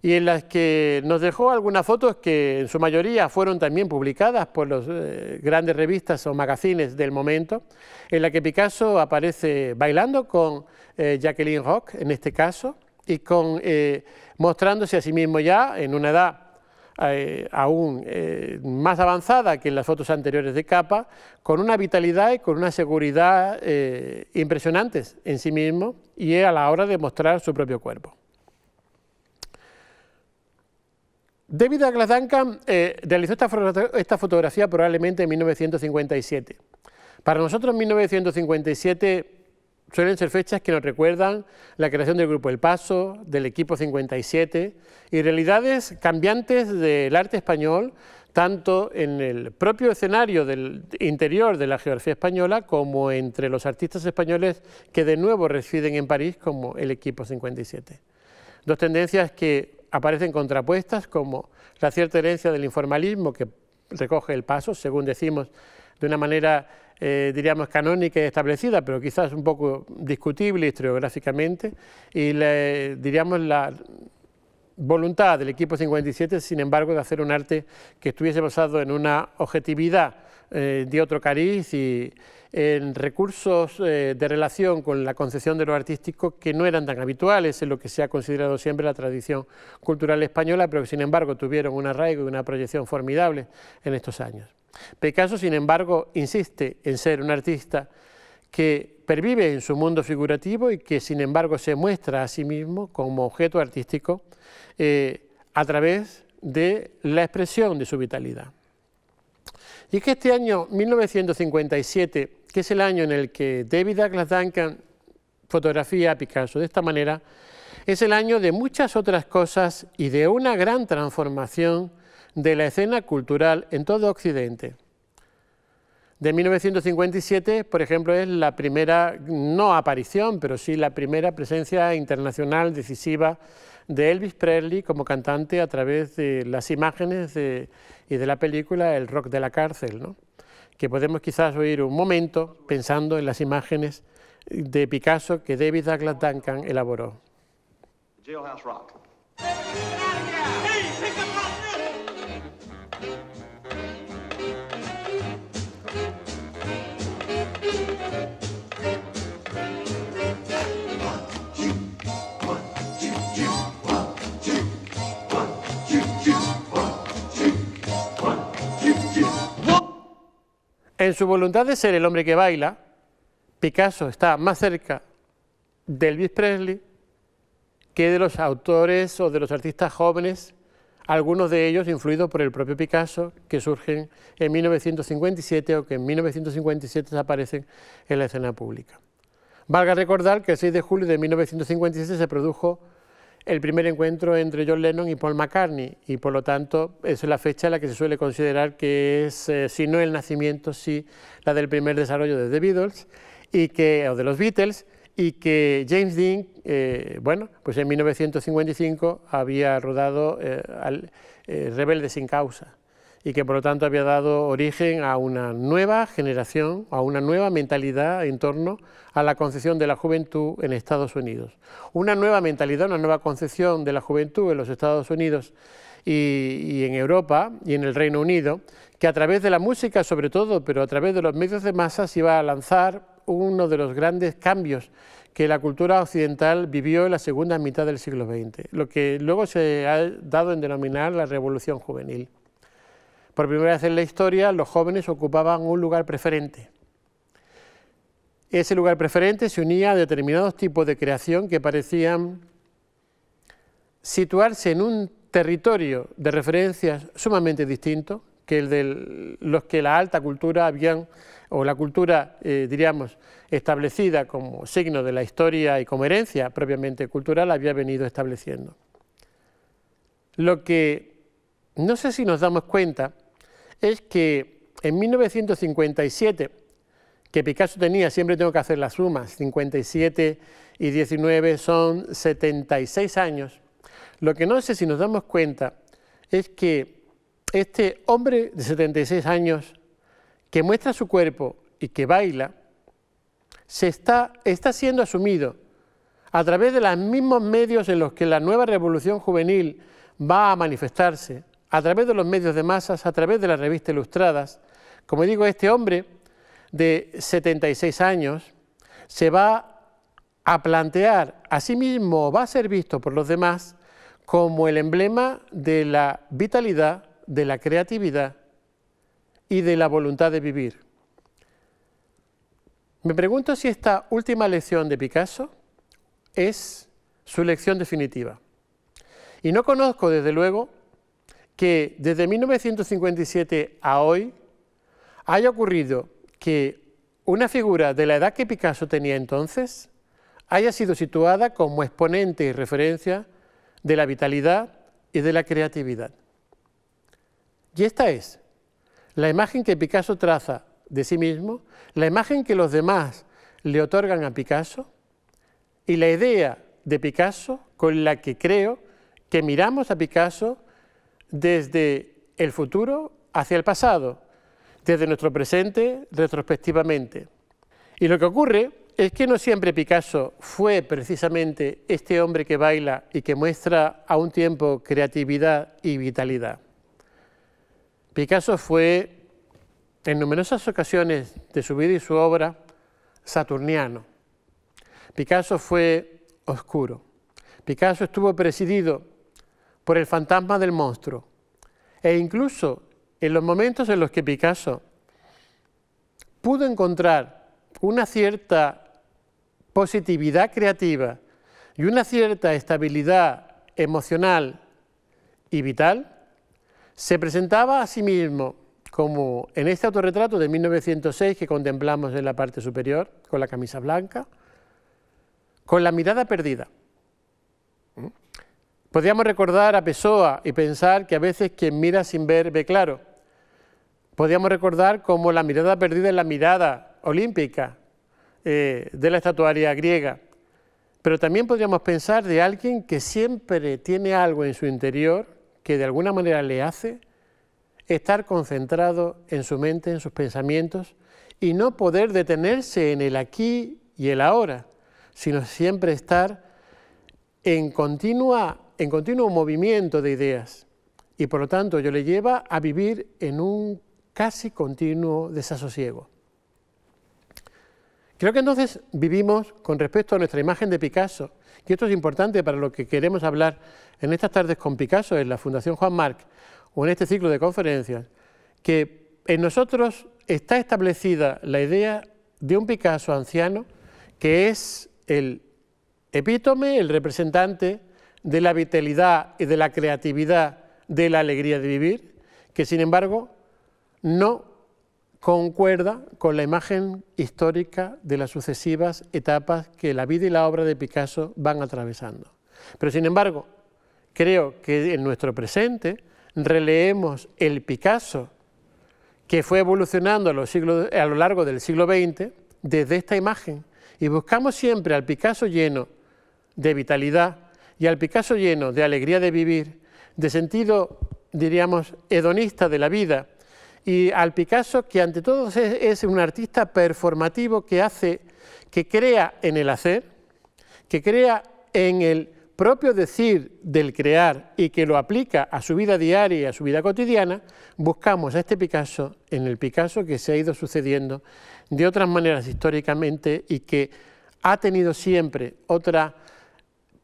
y en las que nos dejó algunas fotos que en su mayoría fueron también publicadas por las eh, grandes revistas o magazines del momento, en la que Picasso aparece bailando con eh, Jacqueline Rock, en este caso, y con... Eh, mostrándose a sí mismo ya en una edad eh, aún eh, más avanzada que en las fotos anteriores de capa, con una vitalidad y con una seguridad eh, impresionantes en sí mismo y a la hora de mostrar su propio cuerpo. David Douglas Duncan realizó esta, esta fotografía probablemente en 1957. Para nosotros 1957 Suelen ser fechas que nos recuerdan la creación del Grupo El Paso, del Equipo 57 y realidades cambiantes del arte español, tanto en el propio escenario del interior de la geografía española como entre los artistas españoles que de nuevo residen en París como el Equipo 57. Dos tendencias que aparecen contrapuestas como la cierta herencia del informalismo que recoge el paso, según decimos, de una manera eh, diríamos, canónica y establecida, pero quizás un poco discutible historiográficamente, y le, diríamos la voluntad del equipo 57, sin embargo, de hacer un arte que estuviese basado en una objetividad eh, de otro cariz y en recursos eh, de relación con la concepción de lo artístico que no eran tan habituales en lo que se ha considerado siempre la tradición cultural española, pero que sin embargo tuvieron un arraigo y una proyección formidable en estos años. Picasso, sin embargo, insiste en ser un artista que pervive en su mundo figurativo y que, sin embargo, se muestra a sí mismo como objeto artístico eh, a través de la expresión de su vitalidad. Y es que este año 1957, que es el año en el que David Douglas Duncan fotografía a Picasso de esta manera, es el año de muchas otras cosas y de una gran transformación de la escena cultural en todo Occidente. De 1957, por ejemplo, es la primera, no aparición, pero sí la primera presencia internacional decisiva de Elvis Presley como cantante a través de las imágenes y de la película El rock de la cárcel, que podemos quizás oír un momento pensando en las imágenes de Picasso que David Douglas Duncan elaboró. En su voluntad de ser el hombre que baila, Picasso está más cerca de Elvis Presley que de los autores o de los artistas jóvenes, algunos de ellos influidos por el propio Picasso, que surgen en 1957 o que en 1957 aparecen en la escena pública. Valga recordar que el 6 de julio de 1957 se produjo el primer encuentro entre John Lennon y Paul McCartney, y por lo tanto es la fecha en la que se suele considerar que es, eh, si no el nacimiento, sí la del primer desarrollo de The Beatles, y que, o de los Beatles, y que James Dean, eh, bueno, pues en 1955 había rodado eh, al, Rebelde sin causa y que por lo tanto había dado origen a una nueva generación, a una nueva mentalidad en torno a la concepción de la juventud en Estados Unidos. Una nueva mentalidad, una nueva concepción de la juventud en los Estados Unidos y, en Europa y en el Reino Unido, que a través de la música sobre todo, pero a través de los medios de masas iba a lanzar uno de los grandes cambios que la cultura occidental vivió en la segunda mitad del siglo XX, lo que luego se ha dado en denominar la revolución juvenil. Por primera vez en la historia, los jóvenes ocupaban un lugar preferente. Ese lugar preferente se unía a determinados tipos de creación que parecían situarse en un territorio de referencias sumamente distinto que el de los que la alta cultura habían, o la cultura, eh, diríamos, establecida como signo de la historia y como herencia propiamente cultural, había venido estableciendo. Lo que no sé si nos damos cuenta es que en 1957, que Picasso tenía, siempre tengo que hacer las sumas, 57 y 19 son 76 años, lo que no sé si nos damos cuenta es que este hombre de 76 años que muestra su cuerpo y que baila, se está, está siendo asumido a través de los mismos medios en los que la nueva revolución juvenil va a manifestarse, a través de los medios de masas, a través de las revistas ilustradas. Como digo, este hombre de 76 años se va a plantear a sí mismo, va a ser visto por los demás como el emblema de la vitalidad, de la creatividad y de la voluntad de vivir. Me pregunto si esta última lección de Picasso es su lección definitiva. Y no conozco, desde luego, que desde 1957 a hoy haya ocurrido que una figura de la edad que Picasso tenía entonces haya sido situada como exponente y referencia de la vitalidad y de la creatividad. Y esta es la imagen que Picasso traza de sí mismo, la imagen que los demás le otorgan a Picasso y la idea de Picasso con la que creo que miramos a Picasso desde el futuro hacia el pasado, desde nuestro presente retrospectivamente. Y lo que ocurre es que no siempre Picasso fue precisamente este hombre que baila y que muestra a un tiempo creatividad y vitalidad. Picasso fue en numerosas ocasiones de su vida y su obra saturniano. Picasso fue oscuro. Picasso estuvo presidido por el fantasma del monstruo. E incluso en los momentos en los que Picasso pudo encontrar una cierta positividad creativa y una cierta estabilidad emocional y vital, se presentaba a sí mismo como en este autorretrato de 1906 que contemplamos en la parte superior, con la camisa blanca, con la mirada perdida. Podríamos recordar a Pessoa y pensar que a veces quien mira sin ver ve claro. Podríamos recordar como la mirada perdida en la mirada olímpica eh, de la estatuaria griega. Pero también podríamos pensar de alguien que siempre tiene algo en su interior que de alguna manera le hace estar concentrado en su mente, en sus pensamientos, y no poder detenerse en el aquí y el ahora, sino siempre estar en continua en continuo movimiento de ideas y por lo tanto yo le lleva a vivir en un casi continuo desasosiego. Creo que entonces vivimos con respecto a nuestra imagen de Picasso, y esto es importante para lo que queremos hablar en estas tardes con Picasso en la Fundación Juan Marc o en este ciclo de conferencias, que en nosotros está establecida la idea de un Picasso anciano que es el epítome, el representante de la vitalidad y de la creatividad, de la alegría de vivir, que sin embargo no concuerda con la imagen histórica de las sucesivas etapas que la vida y la obra de Picasso van atravesando. Pero sin embargo, creo que en nuestro presente releemos el Picasso que fue evolucionando a, a lo largo del siglo XX desde esta imagen y buscamos siempre al Picasso lleno de vitalidad, y al Picasso lleno de alegría de vivir, de sentido, diríamos, hedonista de la vida, y al Picasso que ante todo es, un artista performativo que hace, que crea en el hacer, que crea en el propio decir del crear y que lo aplica a su vida diaria y a su vida cotidiana, buscamos a este Picasso en el Picasso que se ha ido sucediendo de otras maneras históricamente y que ha tenido siempre otra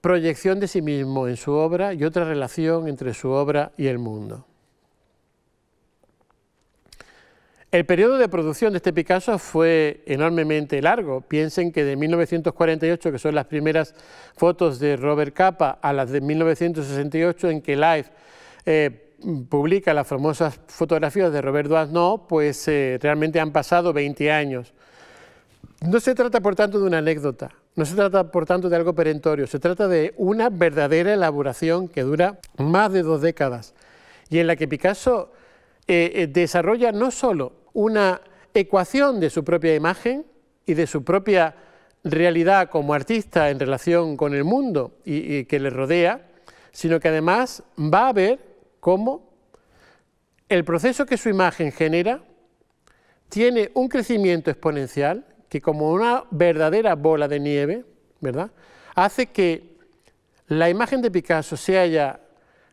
proyección de sí mismo en su obra y otra relación entre su obra y el mundo. El periodo de producción de este Picasso fue enormemente largo. Piensen que de 1948, que son las primeras fotos de Robert Capa, a las de 1968, en que Life eh, publica las famosas fotografías de Robert Doisneau, pues eh, realmente han pasado 20 años. No se trata, por tanto, de una anécdota. No se trata, por tanto, de algo perentorio, se trata de una verdadera elaboración que dura más de dos décadas y en la que Picasso eh, eh, desarrolla no solo una ecuación de su propia imagen y de su propia realidad como artista en relación con el mundo y que le rodea, sino que además va a ver cómo el proceso que su imagen genera tiene un crecimiento exponencial que como una verdadera bola de nieve, ¿verdad? Hace que la imagen de Picasso se haya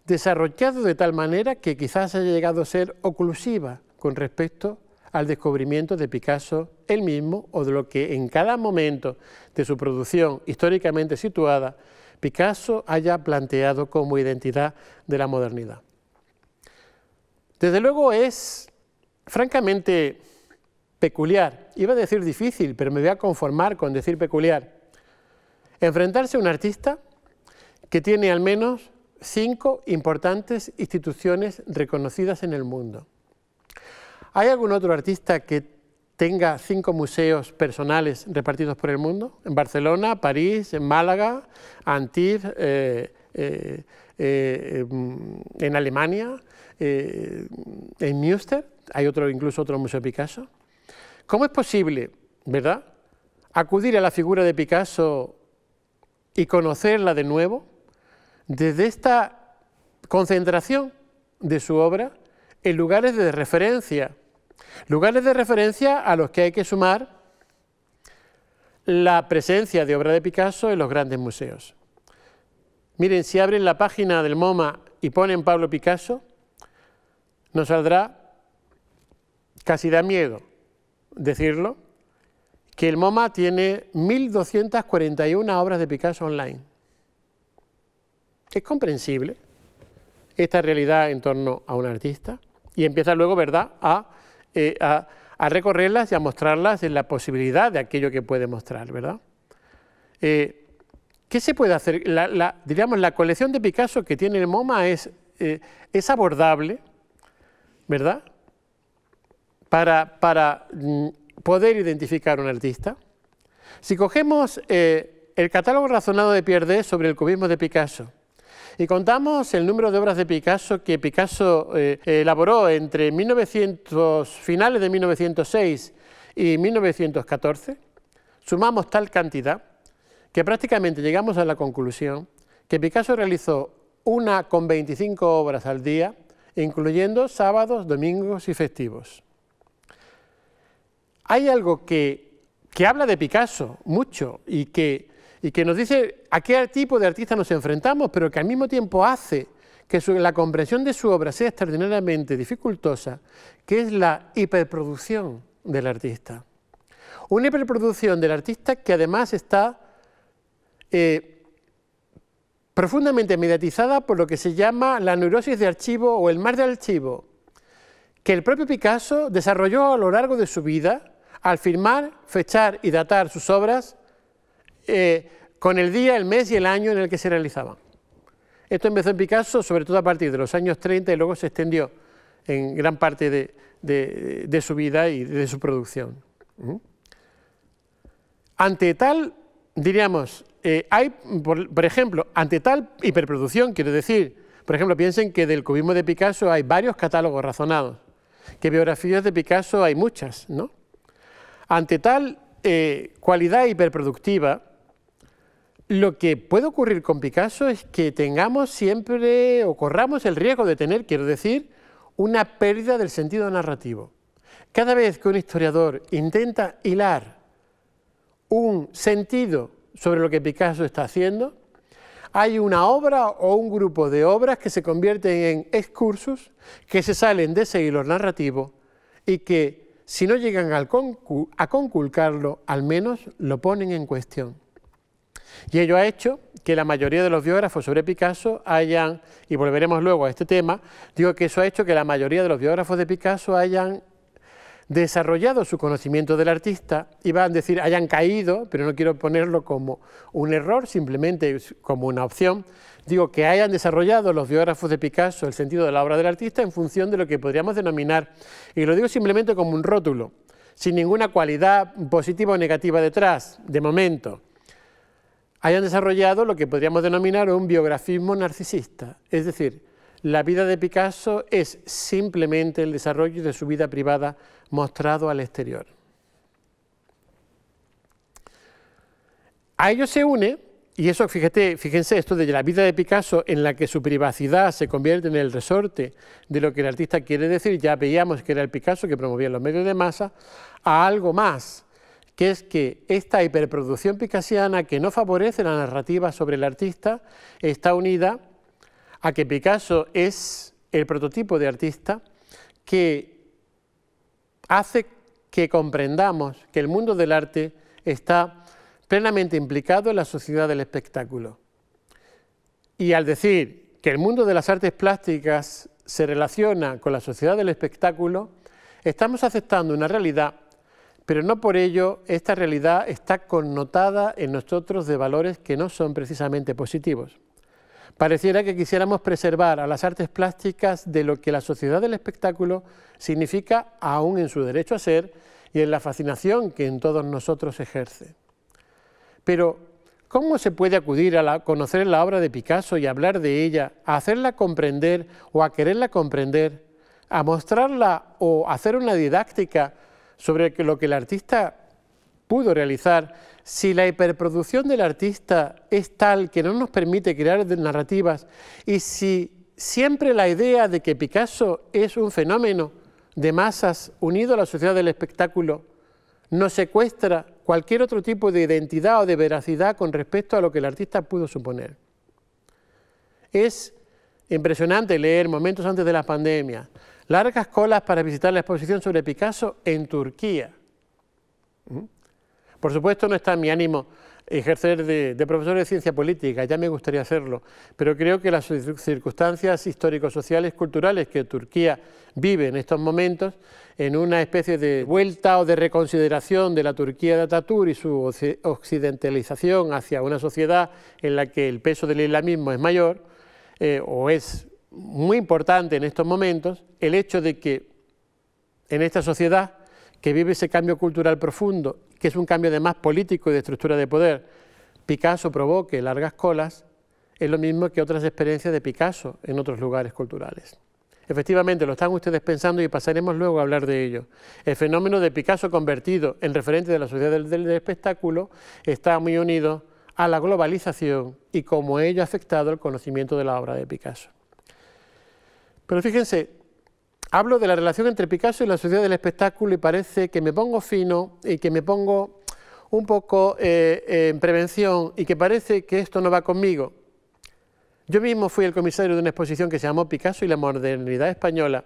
desarrollado de tal manera que quizás haya llegado a ser oclusiva con respecto al descubrimiento de Picasso él mismo o de lo que en cada momento de su producción históricamente situada Picasso haya planteado como identidad de la modernidad. Desde luego es francamente peculiar. Iba a decir difícil, pero me voy a conformar con decir peculiar. Enfrentarse a un artista que tiene al menos cinco importantes instituciones reconocidas en el mundo. ¿Hay algún otro artista que tenga cinco museos personales repartidos por el mundo? En Barcelona, París, en Málaga, Antir, eh, eh, eh, mm, en Alemania, en Münster, hay otro, incluso otro museo Picasso. ¿Cómo es posible, verdad, acudir a la figura de Picasso y conocerla de nuevo desde esta concentración de su obra en lugares de referencia? Lugares de referencia a los que hay que sumar la presencia de obra de Picasso en los grandes museos. Miren, si abren la página del MoMA y ponen Pablo Picasso, nos saldrá casi da miedo decirlo, que el MoMA tiene 1.241 obras de Picasso online. Es comprensible esta realidad en torno a un artista y empieza luego, ¿verdad?, a, eh, recorrerlas y a mostrarlas en la posibilidad de aquello que puede mostrar, ¿verdad? Eh, ¿Qué se puede hacer? La, la, colección de Picasso que tiene el MoMA es, eh, es abordable, ¿verdad? para, mm, poder identificar un artista? Si cogemos eh, el catálogo razonado de Pierre sobre el cubismo de Picasso, y contamos el número de obras de Picasso que Picasso eh, elaboró entre finales de 1906 y 1914, sumamos tal cantidad que prácticamente llegamos a la conclusión que Picasso realizó una con 25 obras al día, incluyendo sábados, domingos y festivos hay algo que, habla de Picasso mucho y que, nos dice a qué tipo de artista nos enfrentamos, pero que al mismo tiempo hace que la comprensión de su obra sea extraordinariamente dificultosa, que es la hiperproducción del artista. Una hiperproducción del artista que además está eh, profundamente mediatizada por lo que se llama la neurosis de archivo o el mar de archivo, que el propio Picasso desarrolló a lo largo de su vida al firmar, fechar y datar sus obras eh, con el día, el mes y el año en el que se realizaban. Esto empezó en Picasso, sobre todo a partir de los años 30 y luego se extendió en gran parte de, su vida y de su producción. ¿Mm? Ante tal, diríamos, eh, hay, por ejemplo, ante tal hiperproducción, quiero decir, por ejemplo, piensen que del cubismo de Picasso hay varios catálogos razonados, que biografías de Picasso hay muchas, ¿no? Ante tal eh, cualidad hiperproductiva, lo que puede ocurrir con Picasso es que tengamos siempre o corramos el riesgo de tener, quiero decir, una pérdida del sentido narrativo. Cada vez que un historiador intenta hilar un sentido sobre lo que Picasso está haciendo, hay una obra o un grupo de obras que se convierten en excursus, que se salen de ese hilo narrativo y que si no llegan a conculcarlo, al menos lo ponen en cuestión. Y ello ha hecho que la mayoría de los biógrafos sobre Picasso hayan, y volveremos luego a este tema, digo que eso ha hecho que la mayoría de los biógrafos de Picasso hayan desarrollado su conocimiento del artista, y van a decir hayan caído, pero no quiero ponerlo como un error, simplemente como una opción, digo, que hayan desarrollado los biógrafos de Picasso el sentido de la obra del artista en función de lo que podríamos denominar, y lo digo simplemente como un rótulo, sin ninguna cualidad positiva o negativa detrás, de momento, hayan desarrollado lo que podríamos denominar un biografismo narcisista, es decir, la vida de Picasso es simplemente el desarrollo de su vida privada mostrado al exterior. A ello se une y eso, fíjate, fíjense esto de la vida de Picasso en la que su privacidad se convierte en el resorte de lo que el artista quiere decir, ya veíamos que era el Picasso que promovía los medios de masa, a algo más, que es que esta hiperproducción picasiana que no favorece la narrativa sobre el artista está unida a que Picasso es el prototipo de artista que hace que comprendamos que el mundo del arte está plenamente implicado en la sociedad del espectáculo. Y al decir que el mundo de las artes plásticas se relaciona con la sociedad del espectáculo, estamos aceptando una realidad, pero no por ello esta realidad está connotada en nosotros de valores que no son precisamente positivos. Pareciera que quisiéramos preservar a las artes plásticas de lo que la sociedad del espectáculo significa aún en su derecho a ser y en la fascinación que en todos nosotros ejerce. Pero, ¿cómo se puede acudir a conocer la obra de Picasso y hablar de ella, a hacerla comprender o a quererla comprender, a mostrarla o hacer una didáctica sobre lo que el artista pudo realizar, si la hiperproducción del artista es tal que no nos permite crear narrativas y si siempre la idea de que Picasso es un fenómeno de masas unido a la sociedad del espectáculo nos secuestra cualquier otro tipo de identidad o de veracidad con respecto a lo que el artista pudo suponer. Es impresionante leer momentos antes de la pandemia, largas colas para visitar la exposición sobre Picasso en Turquía. ¿Mm? Por supuesto no está en mi ánimo ejercer de, profesor de ciencia política, ya me gustaría hacerlo, pero creo que las circunstancias histórico-sociales, culturales que Turquía vive en estos momentos, en una especie de vuelta o de reconsideración de la Turquía de Atatur y su occidentalización hacia una sociedad en la que el peso del islamismo es mayor, eh, o es muy importante en estos momentos, el hecho de que en esta sociedad que vive ese cambio cultural profundo que es un cambio de más político y de estructura de poder, Picasso provoque largas colas, es lo mismo que otras experiencias de Picasso en otros lugares culturales. Efectivamente, lo están ustedes pensando y pasaremos luego a hablar de ello. El fenómeno de Picasso convertido en referente de la sociedad del, del espectáculo está muy unido a la globalización y cómo ello ha afectado el conocimiento de la obra de Picasso. Pero fíjense, Hablo de la relación entre Picasso y la sociedad del espectáculo y parece que me pongo fino y que me pongo un poco eh, en prevención y que parece que esto no va conmigo. Yo mismo fui el comisario de una exposición que se llamó Picasso y la modernidad española,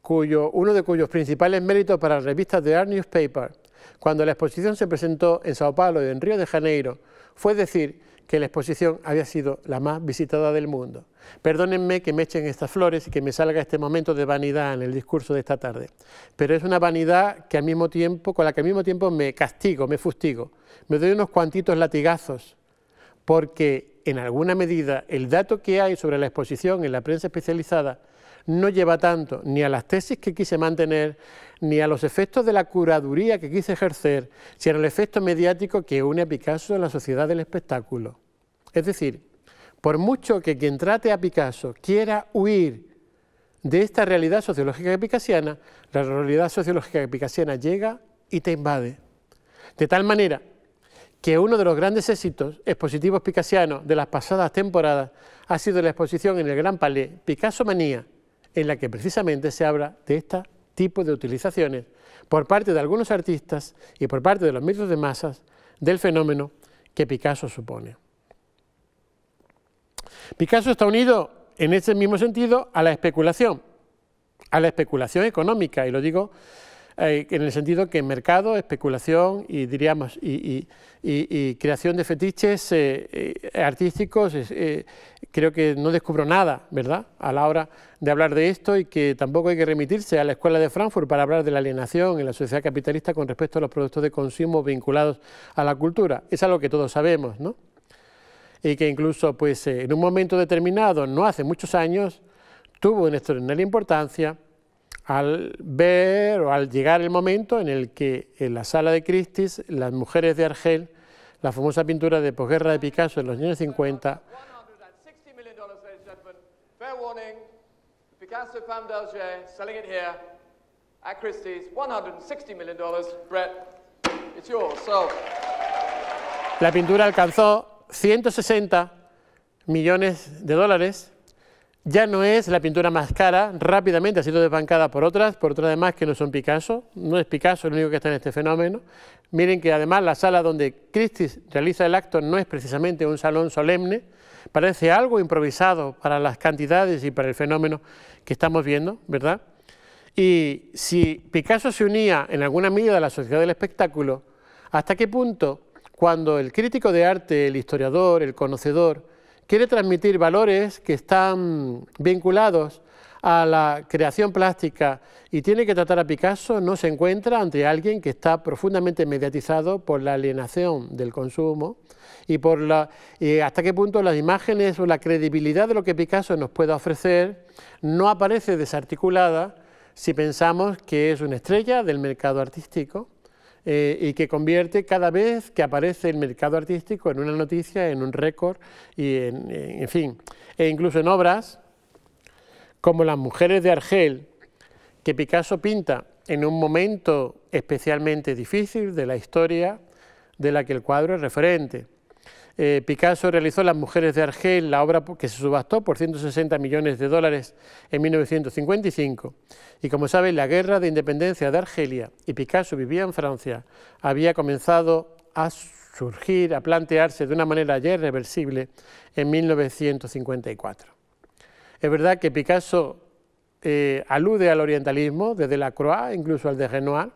cuyo, uno de cuyos principales méritos para las revistas The Art Newspaper, cuando la exposición se presentó en Sao Paulo y en Río de Janeiro, fue decir que la exposición había sido la más visitada del mundo. Perdónenme que me echen estas flores y que me salga este momento de vanidad en el discurso de esta tarde, pero es una vanidad que al mismo tiempo, con la que al mismo tiempo me castigo, me fustigo, me doy unos cuantitos latigazos, porque en alguna medida el dato que hay sobre la exposición en la prensa especializada no lleva tanto ni a las tesis que quise mantener, ni a los efectos de la curaduría que quise ejercer, sino al efecto mediático que une a Picasso en la sociedad del espectáculo. Es decir, por mucho que quien trate a Picasso quiera huir de esta realidad sociológica picasiana, la realidad sociológica picasiana llega y te invade. De tal manera que uno de los grandes éxitos expositivos picasianos de las pasadas temporadas ha sido la exposición en el Gran Palais Picasso Manía, en la que precisamente se habla de esta tipo de utilizaciones por parte de algunos artistas y por parte de los medios de masas del fenómeno que Picasso supone. Picasso está unido en ese mismo sentido a la especulación, a la especulación económica, y lo digo eh, en el sentido que mercado, especulación y diríamos y, creación de fetiches eh, eh, artísticos, creo que no descubro nada, ¿verdad?, a la hora de hablar de esto y que tampoco hay que remitirse a la Escuela de Frankfurt para hablar de la alienación en la sociedad capitalista con respecto a los productos de consumo vinculados a la cultura. Es algo que todos sabemos, ¿no? Y que incluso, pues, en un momento determinado, no hace muchos años, tuvo una extraordinaria importancia al ver o al llegar el momento en el que en la sala de Christie's las mujeres de Argel, la famosa pintura de posguerra de Picasso en los años 50, la pintura alcanzó 160 millones de dólares ya no es la pintura más cara, rápidamente ha sido desbancada por otras, por otras además que no son Picasso, no es Picasso el único que está en este fenómeno. Miren que además la sala donde Christie realiza el acto no es precisamente un salón solemne, parece algo improvisado para las cantidades y para el fenómeno que estamos viendo, ¿verdad? Y si Picasso se unía en alguna medida a la sociedad del espectáculo, ¿hasta qué punto cuando el crítico de arte, el historiador, el conocedor, quiere transmitir valores que están vinculados a la creación plástica y tiene que tratar a Picasso, no se encuentra ante alguien que está profundamente mediatizado por la alienación del consumo y por la, hasta qué punto las imágenes o la credibilidad de lo que Picasso nos pueda ofrecer no aparece desarticulada si pensamos que es una estrella del mercado artístico eh, y que convierte cada vez que aparece el mercado artístico en una noticia, en un récord y en fin, e incluso en obras como Las mujeres de Argel, que Picasso pinta en un momento especialmente difícil de la historia de la que el cuadro es referente. Eh, Picasso realizó Las mujeres de Argel, la obra que se subastó por 160 millones de dólares en 1955. Y como saben, la guerra de independencia de Argelia y Picasso vivía en Francia, había comenzado a surgir, a plantearse de una manera ya irreversible en 1954. Es verdad que Picasso eh, alude al orientalismo, desde la Croix, incluso al de Renoir,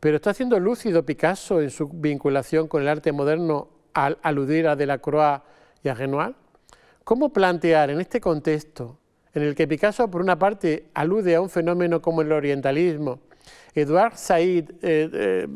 pero está haciendo lúcido Picasso en su vinculación con el arte moderno aludir a Delacroix y a Renoir? ¿Cómo plantear en este contexto, en el que Picasso por una parte alude a un fenómeno como el orientalismo, Edward Said eh,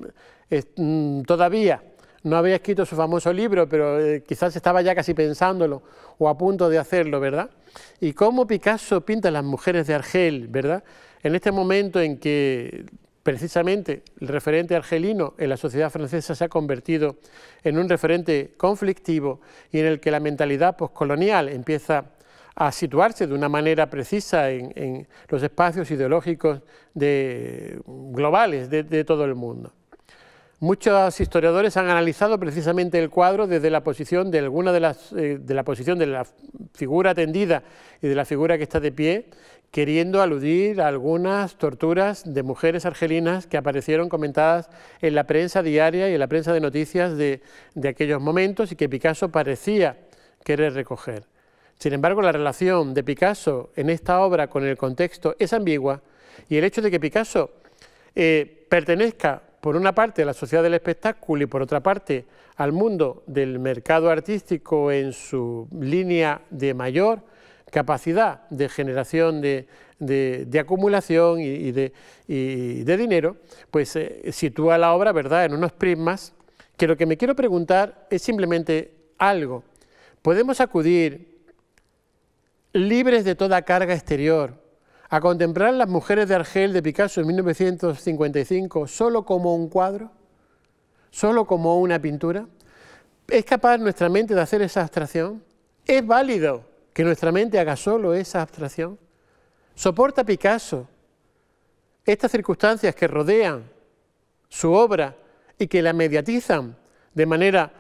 eh, mm, todavía no había escrito su famoso libro, pero eh, quizás estaba ya casi pensándolo o a punto de hacerlo, ¿verdad? Y cómo Picasso pinta las mujeres de Argel, ¿verdad? En este momento en que precisamente el referente argelino en la sociedad francesa se ha convertido en un referente conflictivo y en el que la mentalidad postcolonial empieza a situarse de una manera precisa en, los espacios ideológicos globales de, todo el mundo. Muchos historiadores han analizado precisamente el cuadro desde la posición de alguna de las eh, de la posición de la figura tendida y de la figura que está de pie queriendo aludir a algunas torturas de mujeres argelinas que aparecieron comentadas en la prensa diaria y en la prensa de noticias de, aquellos momentos y que Picasso parecía querer recoger. Sin embargo, la relación de Picasso en esta obra con el contexto es ambigua y el hecho de que Picasso eh, pertenezca por una parte a la sociedad del espectáculo y por otra parte al mundo del mercado artístico en su línea de mayor capacidad de generación de, acumulación y, de, dinero, pues eh, sitúa la obra ¿verdad? en unos prismas que lo que me quiero preguntar es simplemente algo. ¿Podemos acudir libres de toda carga exterior a contemplar las mujeres de Argel de Picasso en 1955 solo como un cuadro? ¿Solo como una pintura? ¿Es capaz nuestra mente de hacer esa abstracción? ¿Es válido que nuestra mente haga solo esa abstracción. Soporta Picasso estas circunstancias que rodean su obra y que la mediatizan de manera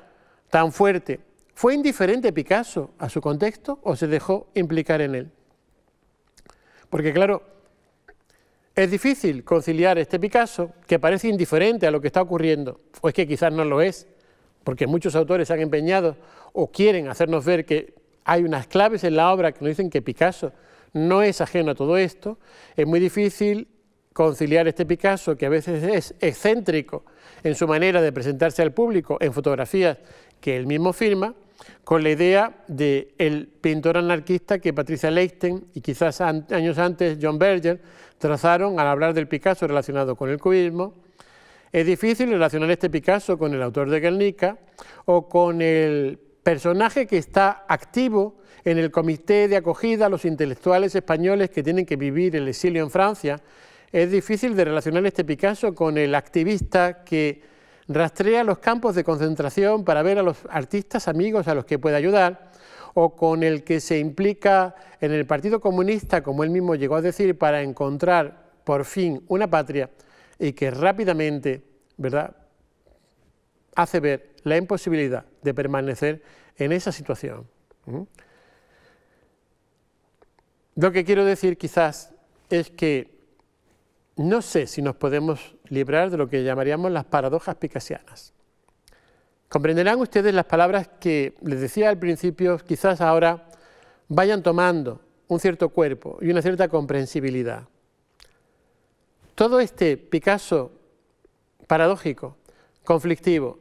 tan fuerte. ¿Fue indiferente Picasso a su contexto o se dejó implicar en él? Porque claro, es difícil conciliar este Picasso, que parece indiferente a lo que está ocurriendo, o es que quizás no lo es, porque muchos autores han empeñado o quieren hacernos ver que hay unas claves en la obra que nos dicen que Picasso no es ajeno a todo esto, es muy difícil conciliar este Picasso, que a veces es excéntrico en su manera de presentarse al público en fotografías que él mismo firma, con la idea del el pintor anarquista que Patricia Leichten y quizás años antes John Berger trazaron al hablar del Picasso relacionado con el cubismo. Es difícil relacionar este Picasso con el autor de Guernica o con el personaje que está activo en el comité de acogida a los intelectuales españoles que tienen que vivir el exilio en Francia, es difícil de relacionar este Picasso con el activista que rastrea los campos de concentración para ver a los artistas amigos a los que puede ayudar, o con el que se implica en el Partido Comunista, como él mismo llegó a decir, para encontrar por fin una patria y que rápidamente ¿verdad? hace ver la imposibilidad de permanecer en esa situación. ¿Mm? Lo que quiero decir quizás es que no sé si nos podemos librar de lo que llamaríamos las paradojas picasianas. Comprenderán ustedes las palabras que les decía al principio, quizás ahora vayan tomando un cierto cuerpo y una cierta comprensibilidad. Todo este Picasso paradójico, conflictivo,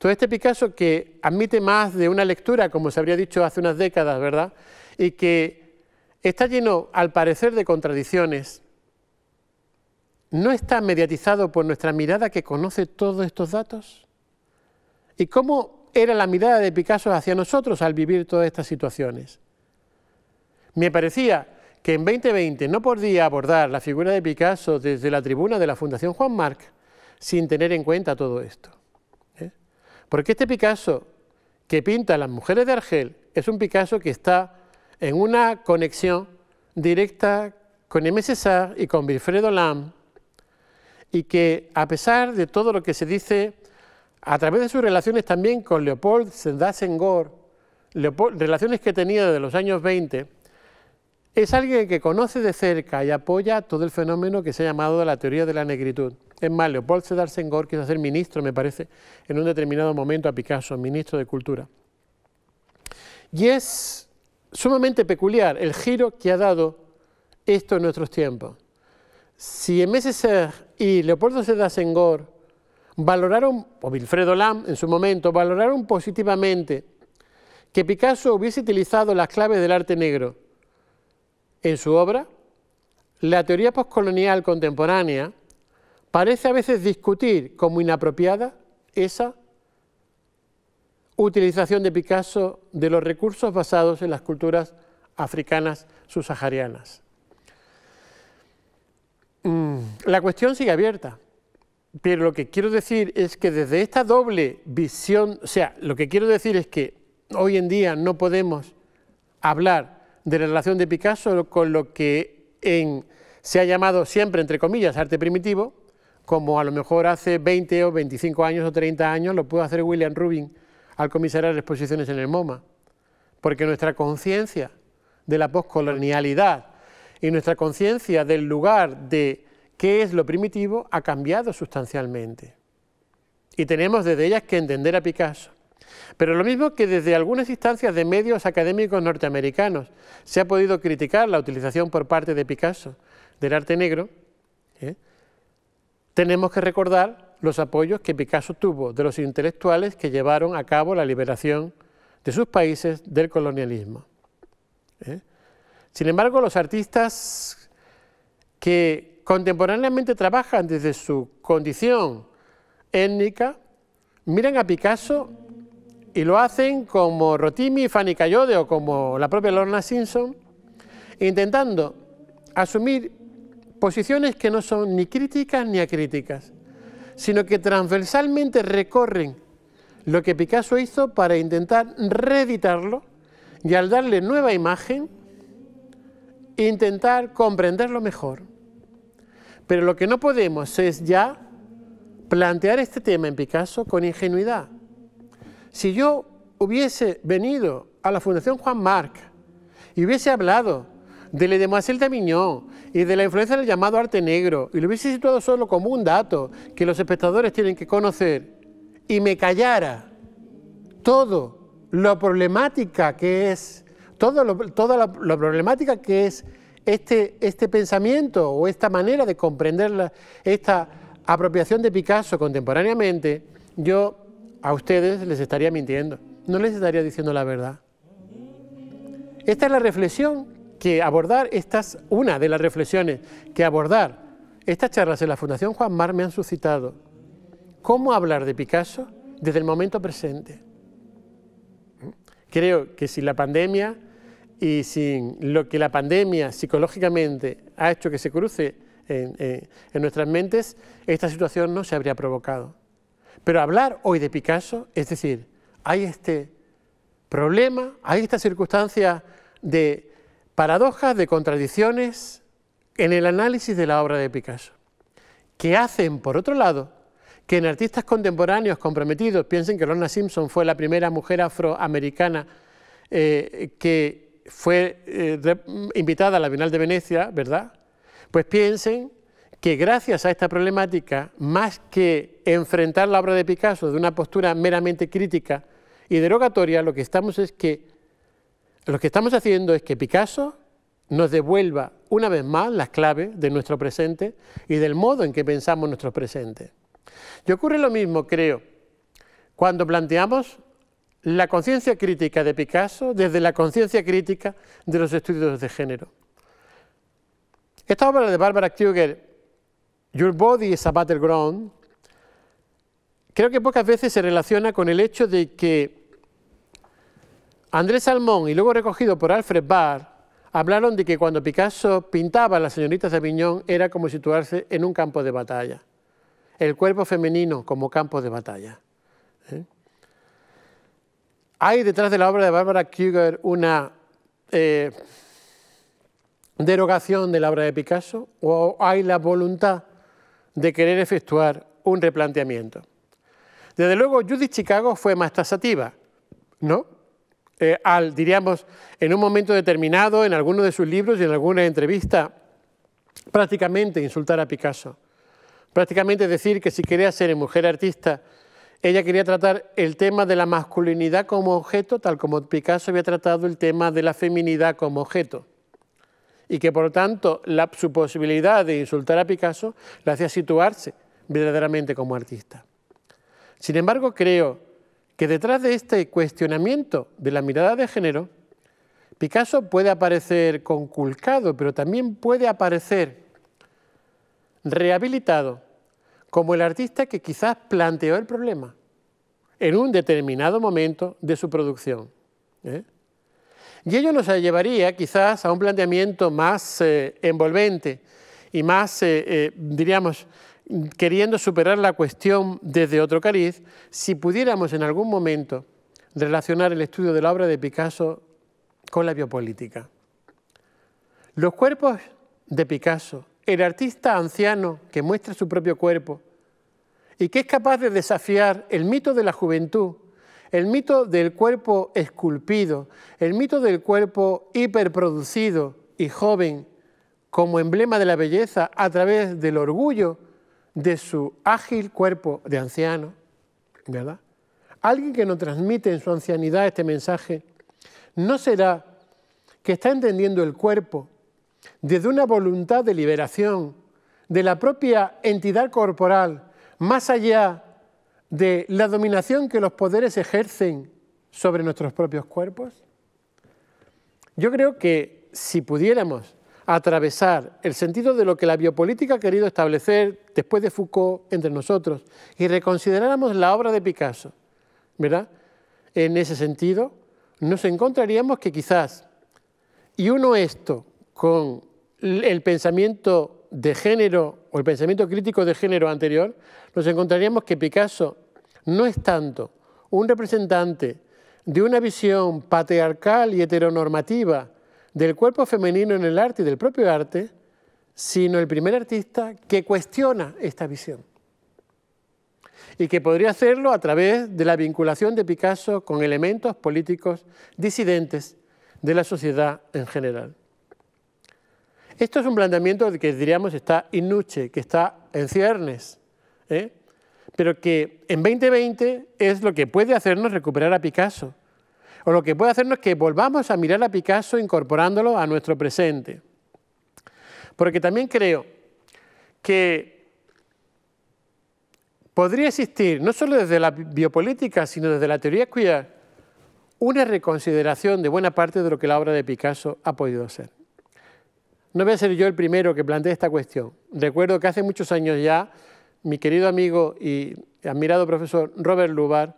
todo este Picasso que admite más de una lectura, como se habría dicho hace unas décadas, ¿verdad? Y que está lleno, al parecer, de contradicciones, no está mediatizado por nuestra mirada que conoce todos estos datos. ¿Y cómo era la mirada de Picasso hacia nosotros al vivir todas estas situaciones? Me parecía que en 2020 no podía abordar la figura de Picasso desde la tribuna de la Fundación Juan Marc sin tener en cuenta todo esto. Porque este Picasso que pinta las mujeres de Argel es un Picasso que está en una conexión directa con M. César y con Wilfredo Lam, y que a pesar de todo lo que se dice a través de sus relaciones también con Leopold Sendasengor, relaciones que tenía desde los años 20, es alguien que conoce de cerca y apoya todo el fenómeno que se ha llamado la teoría de la negritud. Es más, Leopold Sedar Senghor quiso ser ministro, me parece, en un determinado momento a Picasso, ministro de Cultura. Y es sumamente peculiar el giro que ha dado esto en nuestros tiempos. Si Ser y Leopoldo Sedar Senghor valoraron, o Wilfredo Lam en su momento, valoraron positivamente que Picasso hubiese utilizado las claves del arte negro en su obra, la teoría postcolonial contemporánea parece a veces discutir como inapropiada esa utilización de Picasso de los recursos basados en las culturas africanas subsaharianas. Mm, la cuestión sigue abierta, pero lo que quiero decir es que desde esta doble visión, o sea, lo que quiero decir es que hoy en día no podemos hablar de la relación de Picasso con lo que en, se ha llamado siempre, entre comillas, arte primitivo, como a lo mejor hace 20 o 25 años o 30 años lo pudo hacer William Rubin al de exposiciones en el MoMA, porque nuestra conciencia de la postcolonialidad y nuestra conciencia del lugar de qué es lo primitivo ha cambiado sustancialmente. Y tenemos desde ellas que entender a Picasso pero lo mismo que desde algunas instancias de medios académicos norteamericanos se ha podido criticar la utilización por parte de Picasso del arte negro, ¿eh? tenemos que recordar los apoyos que Picasso tuvo de los intelectuales que llevaron a cabo la liberación de sus países del colonialismo. ¿eh? Sin embargo, los artistas que contemporáneamente trabajan desde su condición étnica miran a Picasso y lo hacen como Rotimi, Fanny Cayode o como la propia Lorna Simpson, intentando asumir posiciones que no son ni críticas ni acríticas, sino que transversalmente recorren lo que Picasso hizo para intentar reeditarlo y al darle nueva imagen, intentar comprenderlo mejor. Pero lo que no podemos es ya plantear este tema en Picasso con ingenuidad, si yo hubiese venido a la Fundación Juan Marc y hubiese hablado de la demoiselle Miñón y de la influencia del llamado arte negro y lo hubiese situado solo como un dato que los espectadores tienen que conocer y me callara todo lo problemática que es, todo toda la, problemática que es este, este pensamiento o esta manera de comprender esta apropiación de Picasso contemporáneamente, yo a ustedes les estaría mintiendo, no les estaría diciendo la verdad. Esta es la reflexión que abordar, estas, una de las reflexiones que abordar estas charlas en la Fundación Juan Mar me han suscitado. ¿Cómo hablar de Picasso desde el momento presente? Creo que sin la pandemia y sin lo que la pandemia psicológicamente ha hecho que se cruce en eh, nuestras mentes, esta situación no se habría provocado. Pero hablar hoy de Picasso, es decir, hay este problema, hay esta circunstancia de paradojas, de contradicciones en el análisis de la obra de Picasso, que hacen, por otro lado, que en artistas contemporáneos comprometidos piensen que Lorna Simpson fue la primera mujer afroamericana eh, que fue eh, invitada a la Bienal de Venecia, ¿verdad? Pues piensen que gracias a esta problemática, más que enfrentar la obra de Picasso de una postura meramente crítica y derogatoria, lo que estamos es que lo que estamos haciendo es que Picasso nos devuelva una vez más las claves de nuestro presente y del modo en que pensamos nuestro presente. Y ocurre lo mismo, creo, cuando planteamos la conciencia crítica de Picasso desde la conciencia crítica de los estudios de género. Esta obra de Barbara Kruger Your body is a battleground, creo que pocas veces se relaciona con el hecho de que Andrés Salmón y luego recogido por Alfred Barr hablaron de que cuando Picasso pintaba a las señoritas de Aviñón era como situarse en un campo de batalla, el cuerpo femenino como campo de batalla. ¿eh? Hay detrás de la obra de Barbara Kruger una eh, derogación de la obra de Picasso o hay la voluntad de querer efectuar un replanteamiento. Desde luego, Judith Chicago fue más tasativa, ¿no? Eh, al, diríamos, en un momento determinado, en alguno de sus libros y en alguna entrevista, prácticamente insultar a Picasso. Prácticamente decir que si quería ser mujer artista, ella quería tratar el tema de la masculinidad como objeto, tal como Picasso había tratado el tema de la feminidad como objeto y que por lo tanto su posibilidad de insultar a Picasso la hacía situarse verdaderamente como artista. Sin embargo, creo que detrás de este cuestionamiento de la mirada de género, Picasso puede aparecer conculcado, pero también puede aparecer rehabilitado como el artista que quizás planteó el problema en un determinado momento de su producción. ¿eh? Y ello nos llevaría quizás a un planteamiento más eh, envolvente y más, eh, eh, diríamos, queriendo superar la cuestión desde otro cariz, si pudiéramos en algún momento relacionar el estudio de la obra de Picasso con la biopolítica. Los cuerpos de Picasso, el artista anciano que muestra su propio cuerpo y que es capaz de desafiar el mito de la juventud el mito del cuerpo esculpido, el mito del cuerpo hiperproducido y joven como emblema de la belleza a través del orgullo de su ágil cuerpo de anciano, ¿verdad? Alguien que no transmite en su ancianidad este mensaje, ¿no será que está entendiendo el cuerpo desde una voluntad de liberación de la propia entidad corporal, más allá de la dominación que los poderes ejercen sobre nuestros propios cuerpos? Yo creo que si pudiéramos atravesar el sentido de lo que la biopolítica ha querido establecer después de Foucault entre nosotros y reconsideráramos la obra de Picasso, ¿verdad? En ese sentido, nos encontraríamos que quizás, y uno esto con el pensamiento de género o el pensamiento crítico de género anterior, nos encontraríamos que Picasso no es tanto un representante de una visión patriarcal y heteronormativa del cuerpo femenino en el arte y del propio arte, sino el primer artista que cuestiona esta visión. Y que podría hacerlo a través de la vinculación de Picasso con elementos políticos disidentes de la sociedad en general. Esto es un planteamiento que diríamos está innuche, que está en ciernes, ¿eh? pero que en 2020 es lo que puede hacernos recuperar a Picasso, o lo que puede hacernos que volvamos a mirar a Picasso incorporándolo a nuestro presente. Porque también creo que podría existir, no solo desde la biopolítica, sino desde la teoría queer, una reconsideración de buena parte de lo que la obra de Picasso ha podido ser. No voy a ser yo el primero que plantee esta cuestión. Recuerdo que hace muchos años ya mi querido amigo y admirado profesor Robert Lubar,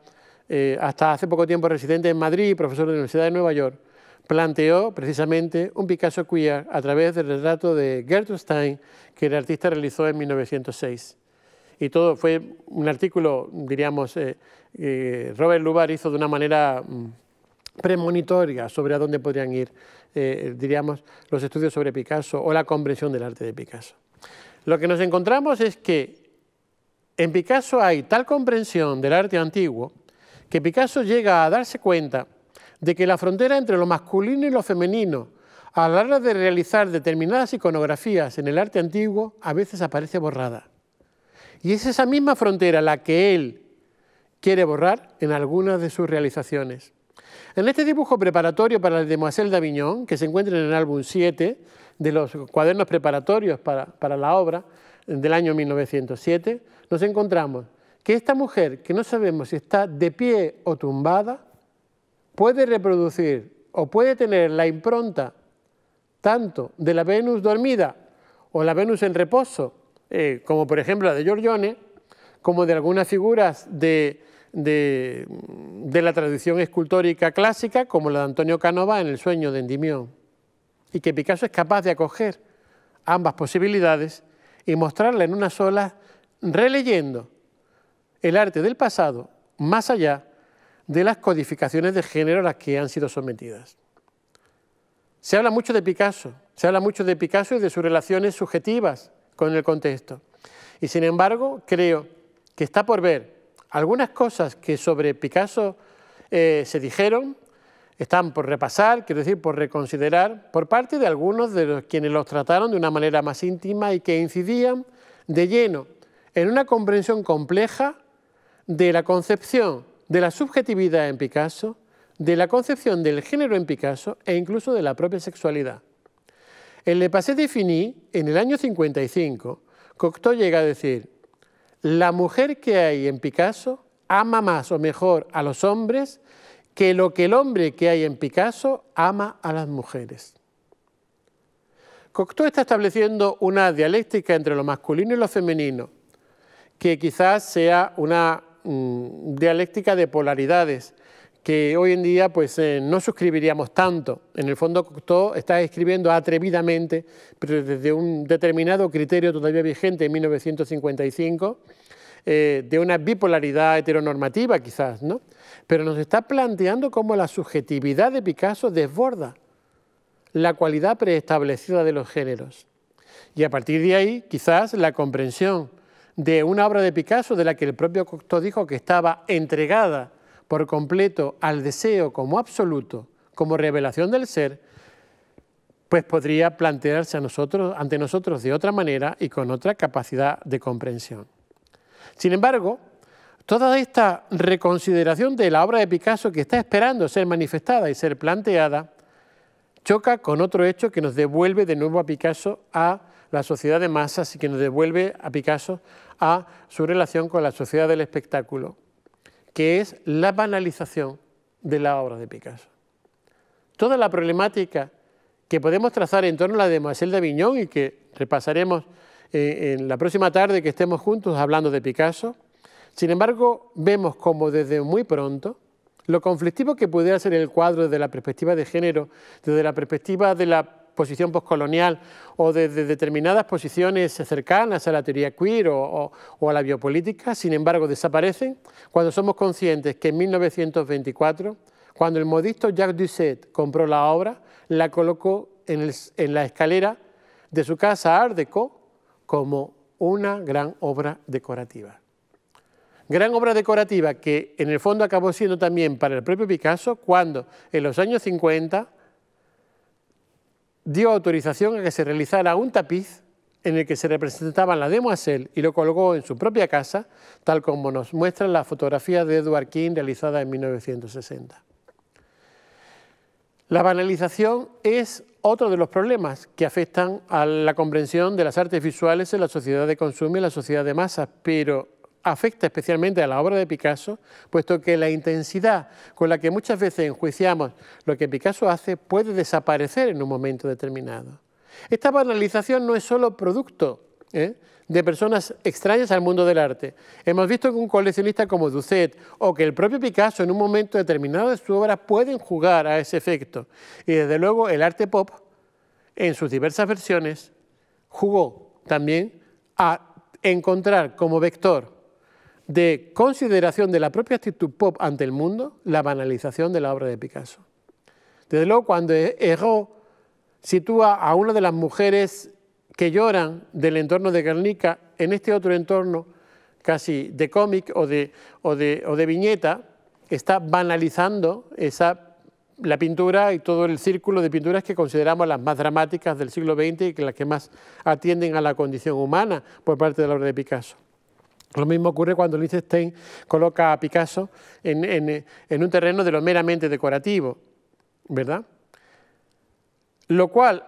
eh, hasta hace poco tiempo residente en Madrid y profesor de la Universidad de Nueva York, planteó precisamente un Picasso queer a través del retrato de Gertrude Stein que el artista realizó en 1906. Y todo fue un artículo, diríamos, eh, eh, Robert Lubar hizo de una manera mm, premonitoria sobre a dónde podrían ir, eh, diríamos, los estudios sobre Picasso o la comprensión del arte de Picasso. Lo que nos encontramos es que en Picasso hay tal comprensión del arte antiguo que Picasso llega a darse cuenta de que la frontera entre lo masculino y lo femenino a la hora de realizar determinadas iconografías en el arte antiguo a veces aparece borrada. Y es esa misma frontera la que él quiere borrar en algunas de sus realizaciones. En este dibujo preparatorio para el Demoiselle d'Avignon, que se encuentra en el álbum 7 de los cuadernos preparatorios para, la obra del año 1907, nos encontramos que esta mujer, que no sabemos si está de pie o tumbada, puede reproducir o puede tener la impronta tanto de la Venus dormida o la Venus en reposo, eh, como por ejemplo la de Giorgione, como de algunas figuras de de, la tradición escultórica clásica, como la de Antonio Canova en El sueño de Endimión, y que Picasso es capaz de acoger ambas posibilidades y mostrarla en una sola, releyendo el arte del pasado más allá de las codificaciones de género a las que han sido sometidas. Se habla mucho de Picasso, se habla mucho de Picasso y de sus relaciones subjetivas con el contexto. Y sin embargo, creo que está por ver algunas cosas que sobre Picasso eh, se dijeron están por repasar, quiero decir, por reconsiderar, por parte de algunos de los, quienes los trataron de una manera más íntima y que incidían de lleno en una comprensión compleja de la concepción de la subjetividad en Picasso, de la concepción del género en Picasso e incluso de la propia sexualidad. En Le Passé de Fini, en el año 55, Cocteau llega a decir, la mujer que hay en Picasso ama más o mejor a los hombres que lo que el hombre que hay en Picasso ama a las mujeres. Cocteau está estableciendo una dialéctica entre lo masculino y lo femenino, que quizás sea una mm, dialéctica de polaridades, que hoy en día pues, eh, no suscribiríamos tanto. En el fondo Cocteau está escribiendo atrevidamente, pero desde un determinado criterio todavía vigente en 1955, eh, de una bipolaridad heteronormativa quizás, ¿no? pero nos está planteando cómo la subjetividad de Picasso desborda la cualidad preestablecida de los géneros. Y a partir de ahí, quizás la comprensión de una obra de Picasso de la que el propio Cocteau dijo que estaba entregada por completo al deseo como absoluto, como revelación del ser, pues podría plantearse ante nosotros de otra manera y con otra capacidad de comprensión. Sin embargo, toda esta reconsideración de la obra de Picasso que está esperando ser manifestada y ser planteada, choca con otro hecho que nos devuelve de nuevo a Picasso a la sociedad de masas y que nos devuelve a Picasso a su relación con la sociedad del espectáculo que es la banalización de la obra de Picasso. Toda la problemática que podemos trazar en torno a la de Marcel Viñón y que repasaremos eh, en la próxima tarde que estemos juntos hablando de Picasso, sin embargo, vemos como desde muy pronto lo conflictivo que pudiera ser el cuadro desde la perspectiva de género, desde la perspectiva de la posición postcolonial o desde de determinadas posiciones cercanas a la teoría queer o, a la biopolítica, sin embargo desaparecen cuando somos conscientes que en 1924, cuando el modisto Jacques Dusset compró la obra, la colocó en, en la escalera de su casa Art como una gran obra decorativa. Gran obra decorativa que en el fondo acabó siendo también para el propio Picasso cuando en los años 50 dio autorización a que se realizara un tapiz en el que se representaban la demoiselle y lo colgó en su propia casa, tal como nos muestra la fotografía de Edward King realizada en 1960. La banalización es otro de los problemas que afectan a la comprensión de las artes visuales en la sociedad de consumo y en la sociedad de masas, pero afecta especialmente a la obra de Picasso, puesto que la intensidad con la que muchas veces enjuiciamos lo que Picasso hace puede desaparecer en un momento determinado. Esta banalización no es solo producto ¿eh? de personas extrañas al mundo del arte. Hemos visto que un coleccionista como Ducet o que el propio Picasso en un momento determinado de su obra pueden jugar a ese efecto. Y desde luego el arte pop, en sus diversas versiones, jugó también a encontrar como vector de consideración de la propia actitud pop ante el mundo, la banalización de la obra de Picasso. Desde luego, cuando ego sitúa a una de las mujeres que lloran del entorno de Guernica en este otro entorno casi de cómic o de, o de, viñeta, está banalizando esa la pintura y todo el círculo de pinturas que consideramos las más dramáticas del siglo XX y que las que más atienden a la condición humana por parte de la obra de Picasso. Lo mismo ocurre cuando Liechtenstein coloca a Picasso en, en un terreno de lo meramente decorativo, ¿verdad? Lo cual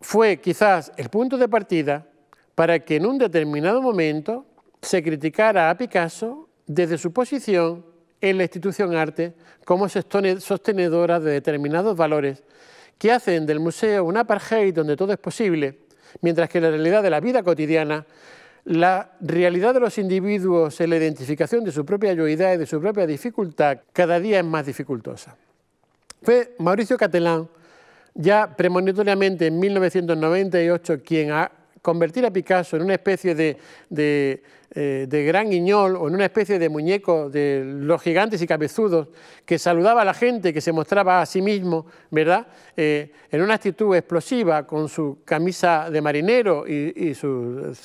fue quizás el punto de partida para que en un determinado momento se criticara a Picasso desde su posición en la institución arte como sostenedora de determinados valores que hacen del museo un apartheid donde todo es posible, mientras que la realidad de la vida cotidiana la realidad de los individuos en la identificación de su propia yoidad y de su propia dificultad cada día es más dificultosa. Fue Mauricio Catelán, ya premonitoriamente en 1998, quien convertir a Picasso en una especie eh, de, gran guiñol o en una especie de muñeco de los gigantes y cabezudos que saludaba a la gente, que se mostraba a sí mismo, ¿verdad? Eh, en una actitud explosiva con su camisa de marinero y, sus,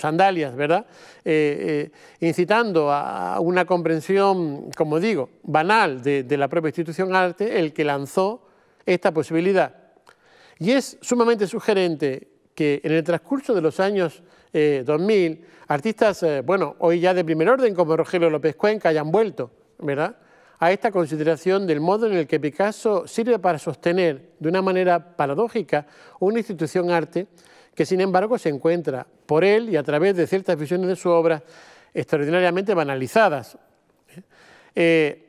sandalias, ¿verdad? Eh, incitando a una comprensión, como digo, banal de la propia institución arte, el que lanzó esta posibilidad. Y es sumamente sugerente que en el transcurso de los años 2000, eh, artistas, eh, bueno, hoy ya de primer orden como Rogelio López Cuenca, hayan vuelto, ¿verdad? a esta consideración del modo en el que Picasso sirve para sostener, de una manera paradójica, una institución arte que sin embargo se encuentra por él y a través de ciertas visiones de su obra extraordinariamente banalizadas. ¿eh?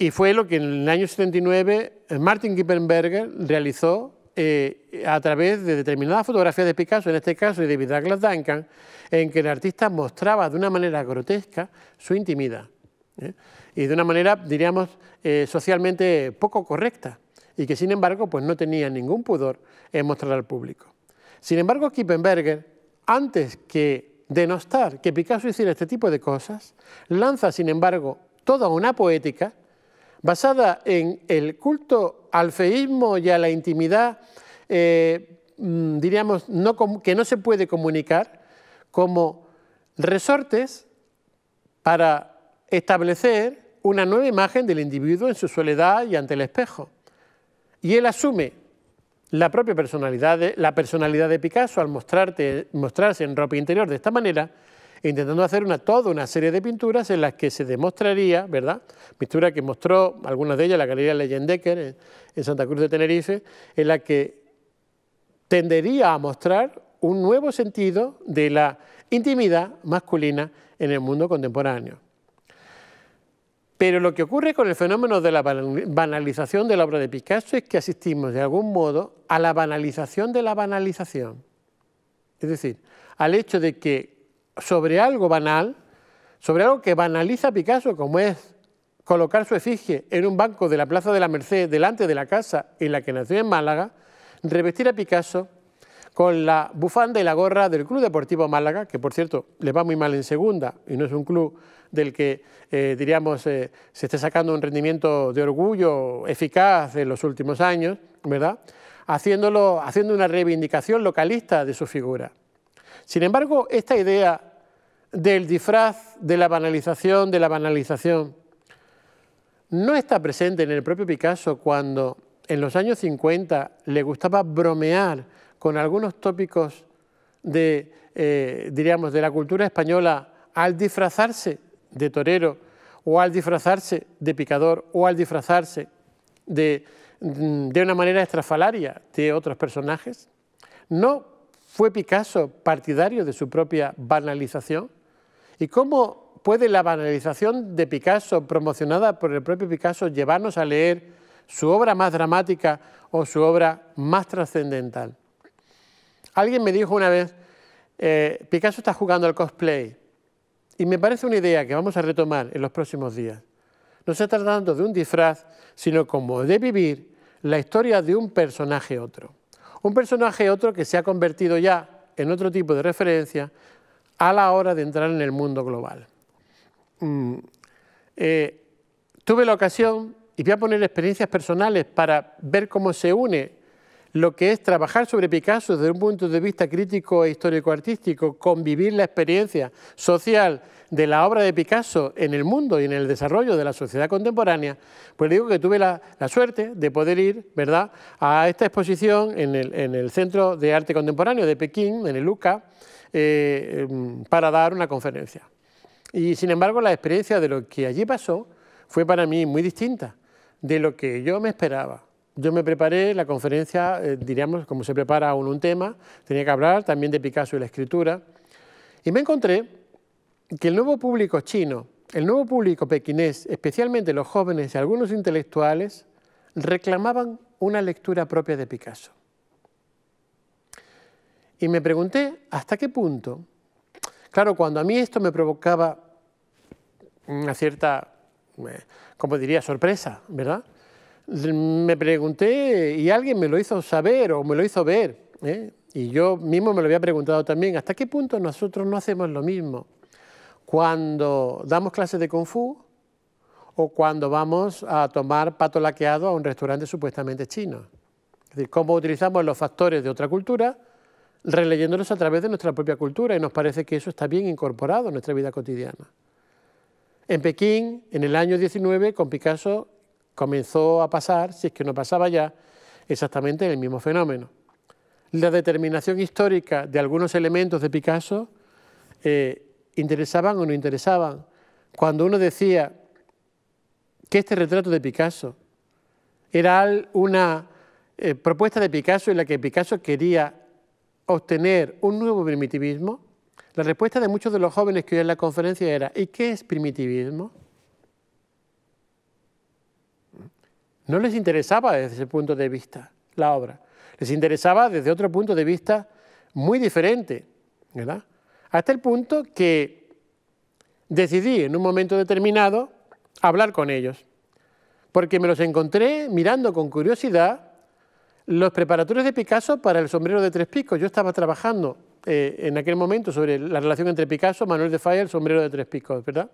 y fue lo que en el año 79 Martin Kippenberger realizó eh, a través de determinadas fotografías de Picasso, en este caso, y de Douglas Duncan, en que el artista mostraba de una manera grotesca su intimidad. ¿eh? Y de una manera, diríamos, eh, socialmente poco correcta. Y que, sin embargo, pues no tenía ningún pudor en mostrar al público. Sin embargo, Kippenberger, antes que denostar que Picasso hiciera este tipo de cosas, lanza, sin embargo, toda una poética basada en el culto al feísmo y a la intimidad, eh, mm, diríamos, que no se puede comunicar como resortes para establecer una nueva imagen del individuo en su soledad y ante el espejo. Y él asume la propia personalidad de, la personalidad de Picasso al mostrarte, mostrarse en ropa interior de esta manera intentando hacer una, toda una serie de pinturas en las que se demostraría, ¿verdad? Pintura que mostró algunas de ellas la Galería Leyendecker en, en Santa Cruz de Tenerife, en la que tendería a mostrar un nuevo sentido de la intimidad masculina en el mundo contemporáneo. Pero lo que ocurre con el fenómeno de la banalización de la obra de Picasso es que asistimos de algún modo a la banalización de la banalización. Es decir, al hecho de que sobre algo banal, sobre algo que banaliza a Picasso, como es colocar su efigie en un banco de la Plaza de la Merced, delante de la casa en la que nació en Málaga, revestir a Picasso con la bufanda y la gorra del Club Deportivo Málaga, que por cierto le va muy mal en segunda y no es un club del que, eh, diríamos, eh, se esté sacando un rendimiento de orgullo eficaz en los últimos años, ¿verdad? Haciéndolo, haciendo una reivindicación localista de su figura. Sin embargo, esta idea del disfraz, de la banalización, de la banalización. No está presente en el propio Picasso cuando en los años 50 le gustaba bromear con algunos tópicos de, eh, diríamos, de la cultura española al disfrazarse de torero o al disfrazarse de picador o al disfrazarse de, mm, de una manera estrafalaria de otros personajes. No fue Picasso partidario de su propia banalización. ¿Y cómo puede la banalización de Picasso, promocionada por el propio Picasso, llevarnos a leer su obra más dramática o su obra más trascendental? Alguien me dijo una vez, eh, Picasso está jugando al cosplay, y me parece una idea que vamos a retomar en los próximos días. No se trata tratando de un disfraz, sino como de vivir la historia de un personaje otro. Un personaje otro que se ha convertido ya en otro tipo de referencia, a la hora de entrar en el mundo global. Mm, eh, tuve la ocasión, y voy a poner experiencias personales para ver cómo se une lo que es trabajar sobre Picasso desde un punto de vista crítico e histórico-artístico, convivir la experiencia social de la obra de Picasso en el mundo y en el desarrollo de la sociedad contemporánea, pues digo que tuve la, suerte de poder ir ¿verdad? a esta exposición en el, en el Centro de Arte Contemporáneo de Pekín, en el UCA, eh, em, para dar una conferencia. Y sin embargo la experiencia de lo que allí pasó fue para mí muy distinta de lo que yo me esperaba. Yo me preparé la conferencia, eh, diríamos, como se prepara aún un tema, tenía que hablar también de Picasso y la escritura, y me encontré que el nuevo público chino, el nuevo público pekinés especialmente los jóvenes y algunos intelectuales, reclamaban una lectura propia de Picasso. Y me pregunté hasta qué punto. Claro, cuando a mí esto me provocaba una cierta, eh, como diría, sorpresa, ¿verdad? Me pregunté y alguien me lo hizo saber o me lo hizo ver. ¿eh? Y yo mismo me lo había preguntado también, ¿hasta qué punto nosotros no hacemos lo mismo cuando damos clases de kung fu o cuando vamos a tomar pato laqueado a un restaurante supuestamente chino? Es decir, cómo utilizamos los factores de otra cultura releyéndolos a través de nuestra propia cultura y nos parece que eso está bien incorporado en nuestra vida cotidiana. En Pekín, en el año 19, con Picasso comenzó a pasar, si es que no pasaba ya, exactamente el mismo fenómeno. La determinación histórica de algunos elementos de Picasso eh, interesaban o no interesaban. Cuando uno decía que este retrato de Picasso era una eh, propuesta de Picasso en la que Picasso quería obtener un nuevo primitivismo? La respuesta de muchos de los jóvenes que hoy en la conferencia era, ¿y qué es primitivismo? No les interesaba desde ese punto de vista la obra, les interesaba desde otro punto de vista muy diferente, ¿verdad? Hasta el punto que decidí en un momento determinado hablar con ellos, porque me los encontré mirando con curiosidad los preparatorios de Picasso para el sombrero de tres picos. Yo estaba trabajando eh, en aquel momento sobre la relación entre Picasso, Manuel de Falla y el sombrero de tres picos, ¿verdad?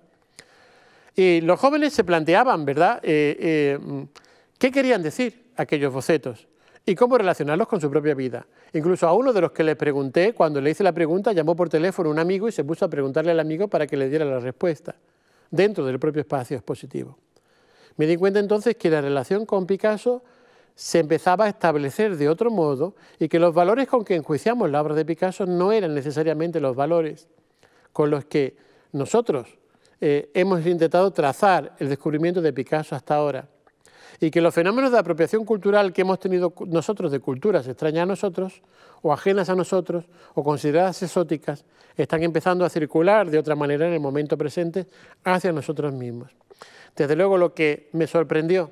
Y los jóvenes se planteaban, ¿verdad?, eh, eh, qué querían decir aquellos bocetos y cómo relacionarlos con su propia vida. Incluso a uno de los que le pregunté, cuando le hice la pregunta, llamó por teléfono un amigo y se puso a preguntarle al amigo para que le diera la respuesta, dentro del propio espacio expositivo. Me di cuenta entonces que la relación con Picasso se empezaba a establecer de otro modo y que los valores con que enjuiciamos la obra de Picasso no eran necesariamente los valores con los que nosotros eh, hemos intentado trazar el descubrimiento de Picasso hasta ahora y que los fenómenos de apropiación cultural que hemos tenido nosotros de culturas extrañas a nosotros, o ajenas a nosotros, o consideradas exóticas, están empezando a circular de otra manera en el momento presente hacia nosotros mismos. Desde luego lo que me sorprendió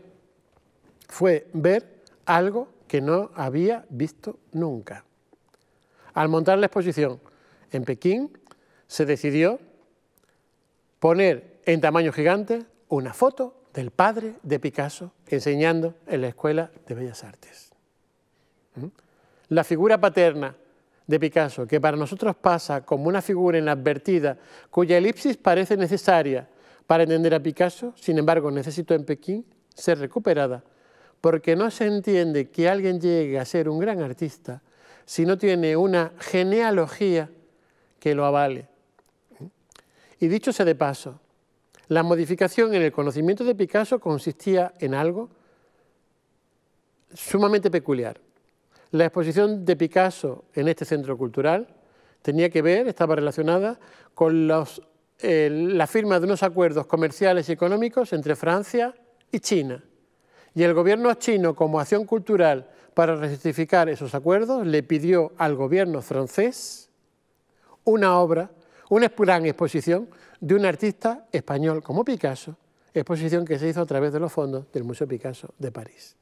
fue ver algo que no había visto nunca. Al montar la exposición en Pekín, se decidió poner en tamaño gigante una foto del padre de Picasso enseñando en la Escuela de Bellas Artes. ¿Mm? La figura paterna de Picasso, que para nosotros pasa como una figura inadvertida, cuya elipsis parece necesaria para entender a Picasso, sin embargo necesitó en Pekín ser recuperada porque no se entiende que alguien llegue a ser un gran artista si no tiene una genealogía que lo avale. Y dicho sea de paso, la modificación en el conocimiento de Picasso consistía en algo sumamente peculiar. La exposición de Picasso en este centro cultural tenía que ver, estaba relacionada con eh, la firma de unos acuerdos comerciales y económicos entre Francia y China y el gobierno chino como acción cultural para rectificar esos acuerdos le pidió al gobierno francés una obra, una gran exposición de un artista español como Picasso, exposición que se hizo a través de los fondos del Museo Picasso de París.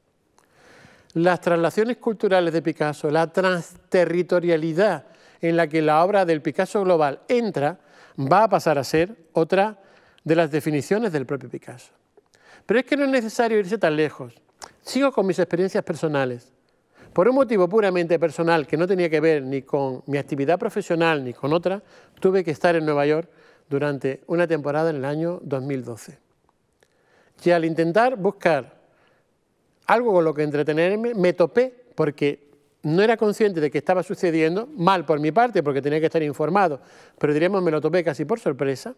Las traslaciones culturales de Picasso, la transterritorialidad en la que la obra del Picasso global entra, va a pasar a ser otra de las definiciones del propio Picasso. Pero es que no es necesario irse tan lejos. Sigo con mis experiencias personales. Por un motivo puramente personal que no tenía que ver ni con mi actividad profesional ni con otra, tuve que estar en Nueva York durante una temporada en el año 2012. Y al intentar buscar algo con lo que entretenerme, me topé porque no era consciente de que estaba sucediendo, mal por mi parte porque tenía que estar informado, pero diríamos me lo topé casi por sorpresa,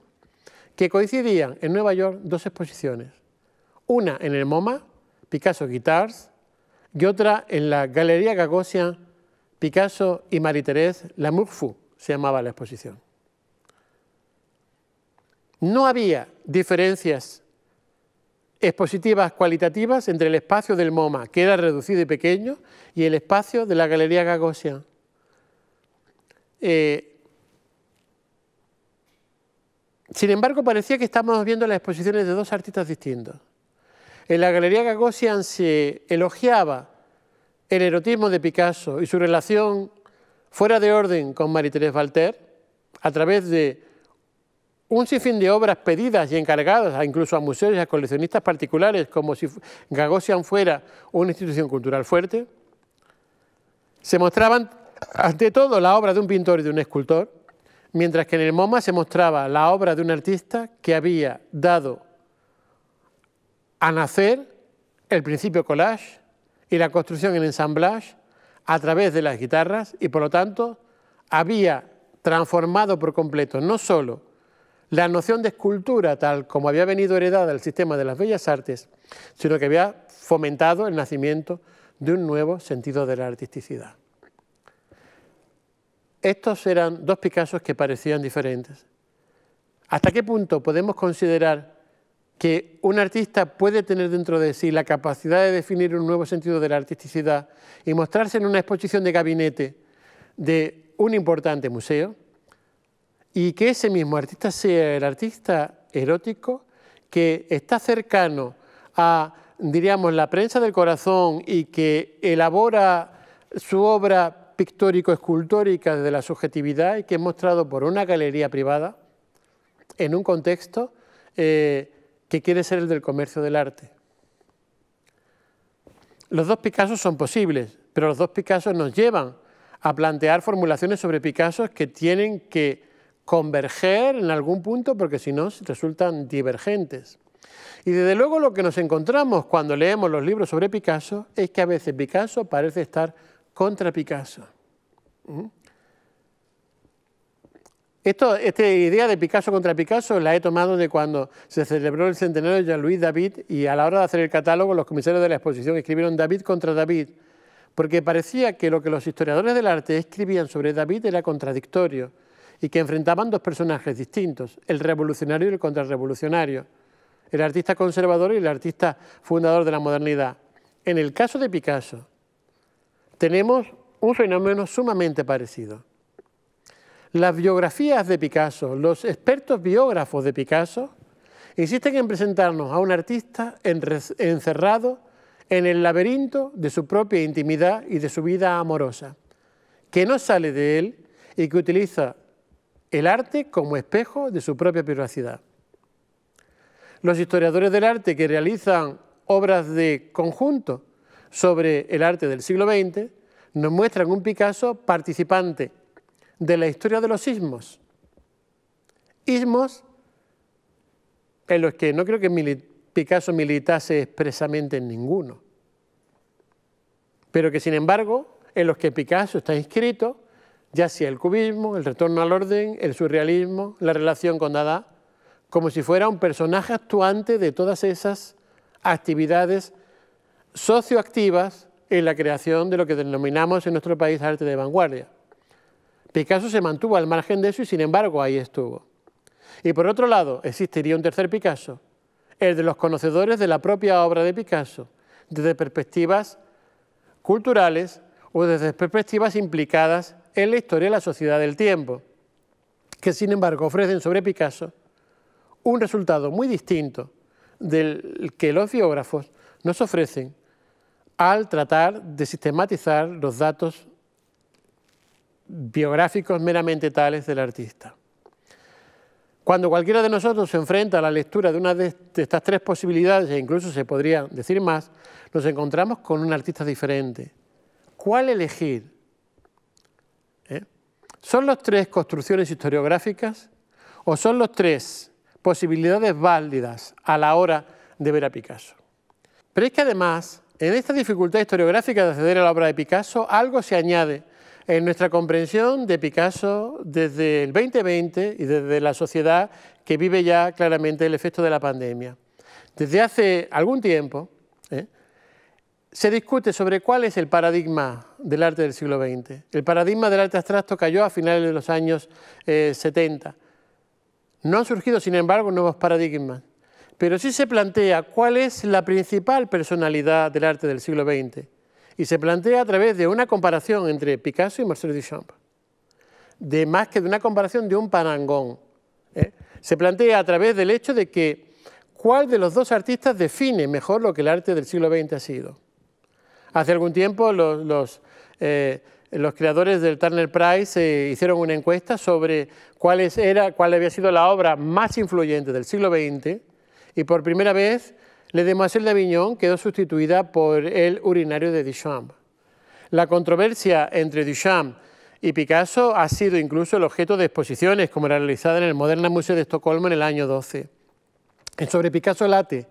que coincidían en Nueva York dos exposiciones una en el MoMA, Picasso Guitars, y otra en la Galería Gagosian, Picasso y Marie-Thérèse Murfu, se llamaba la exposición. No había diferencias expositivas cualitativas entre el espacio del MoMA, que era reducido y pequeño, y el espacio de la Galería Gagosian. Eh, sin embargo, parecía que estábamos viendo las exposiciones de dos artistas distintos. En la Galería Gagosian se elogiaba el erotismo de Picasso y su relación fuera de orden con Marie-Thérèse Walter a través de un sinfín de obras pedidas y encargadas incluso a museos y a coleccionistas particulares, como si Gagosian fuera una institución cultural fuerte. Se mostraban ante todo la obra de un pintor y de un escultor, mientras que en el MoMA se mostraba la obra de un artista que había dado a nacer el principio collage y la construcción en ensamblage a través de las guitarras y por lo tanto había transformado por completo no solo la noción de escultura tal como había venido heredada del sistema de las bellas artes, sino que había fomentado el nacimiento de un nuevo sentido de la artisticidad. Estos eran dos Picassos que parecían diferentes. ¿Hasta qué punto podemos considerar que un artista puede tener dentro de sí la capacidad de definir un nuevo sentido de la artisticidad y mostrarse en una exposición de gabinete de un importante museo, y que ese mismo artista sea el artista erótico que está cercano a, diríamos, la prensa del corazón y que elabora su obra pictórico-escultórica de la subjetividad y que es mostrado por una galería privada en un contexto eh, que quiere ser el del comercio del arte. Los dos Picassos son posibles, pero los dos Picassos nos llevan a plantear formulaciones sobre Picassos que tienen que converger en algún punto porque si no resultan divergentes. Y desde luego lo que nos encontramos cuando leemos los libros sobre Picasso es que a veces Picasso parece estar contra Picasso. ¿Mm? esta idea de Picasso contra Picasso la he tomado de cuando se celebró el centenario de Jean-Louis David y a la hora de hacer el catálogo los comisarios de la exposición escribieron David contra David, porque parecía que lo que los historiadores del arte escribían sobre David era contradictorio y que enfrentaban dos personajes distintos, el revolucionario y el contrarrevolucionario, el artista conservador y el artista fundador de la modernidad. En el caso de Picasso, tenemos un fenómeno sumamente parecido. Las biografías de Picasso, los expertos biógrafos de Picasso, insisten en presentarnos a un artista encerrado en el laberinto de su propia intimidad y de su vida amorosa, que no sale de él y que utiliza el arte como espejo de su propia privacidad. Los historiadores del arte que realizan obras de conjunto sobre el arte del siglo XX nos muestran un Picasso participante de la historia de los ismos. Ismos en los que no creo que Picasso militase expresamente en ninguno, pero que sin embargo en los que Picasso está inscrito, ya sea el cubismo, el retorno al orden, el surrealismo, la relación con Dada, como si fuera un personaje actuante de todas esas actividades socioactivas en la creación de lo que denominamos en nuestro país arte de vanguardia. Picasso se mantuvo al margen de eso y sin embargo ahí estuvo. Y por otro lado, existiría un tercer Picasso, el de los conocedores de la propia obra de Picasso, desde perspectivas culturales o desde perspectivas implicadas en la historia de la sociedad del tiempo, que sin embargo ofrecen sobre Picasso un resultado muy distinto del que los biógrafos nos ofrecen al tratar de sistematizar los datos biográficos meramente tales del artista. Cuando cualquiera de nosotros se enfrenta a la lectura de una de estas tres posibilidades, e incluso se podría decir más, nos encontramos con un artista diferente. ¿Cuál elegir? ¿Eh? ¿Son los tres construcciones historiográficas o son los tres posibilidades válidas a la hora de ver a Picasso? Pero es que además, en esta dificultad historiográfica de acceder a la obra de Picasso, algo se añade en nuestra comprensión de Picasso desde el 2020 y desde la sociedad que vive ya claramente el efecto de la pandemia. Desde hace algún tiempo ¿eh? se discute sobre cuál es el paradigma del arte del siglo XX. El paradigma del arte abstracto cayó a finales de los años 70. Eh, no han surgido, sin embargo, nuevos paradigmas, pero sí se plantea cuál es la principal personalidad del arte del siglo XX y se plantea a través de una comparación entre Picasso y Marcel Duchamp, de más que de una comparación de un parangón. ¿eh? Se plantea a través del hecho de que cuál de los dos artistas define mejor lo que el arte del siglo XX ha sido. Hace algún tiempo los, los, eh, creadores del Turner Prize eh, hicieron una encuesta sobre cuál, era, cuál había sido la obra más influyente del siglo XX y por primera vez la de de d'Avignon quedó sustituida por el urinario de Duchamp. La controversia entre Duchamp y Picasso ha sido incluso el objeto de exposiciones, como la realizada en el Moderna Museo de Estocolmo en el año 12. En eh, sobre Picasso late,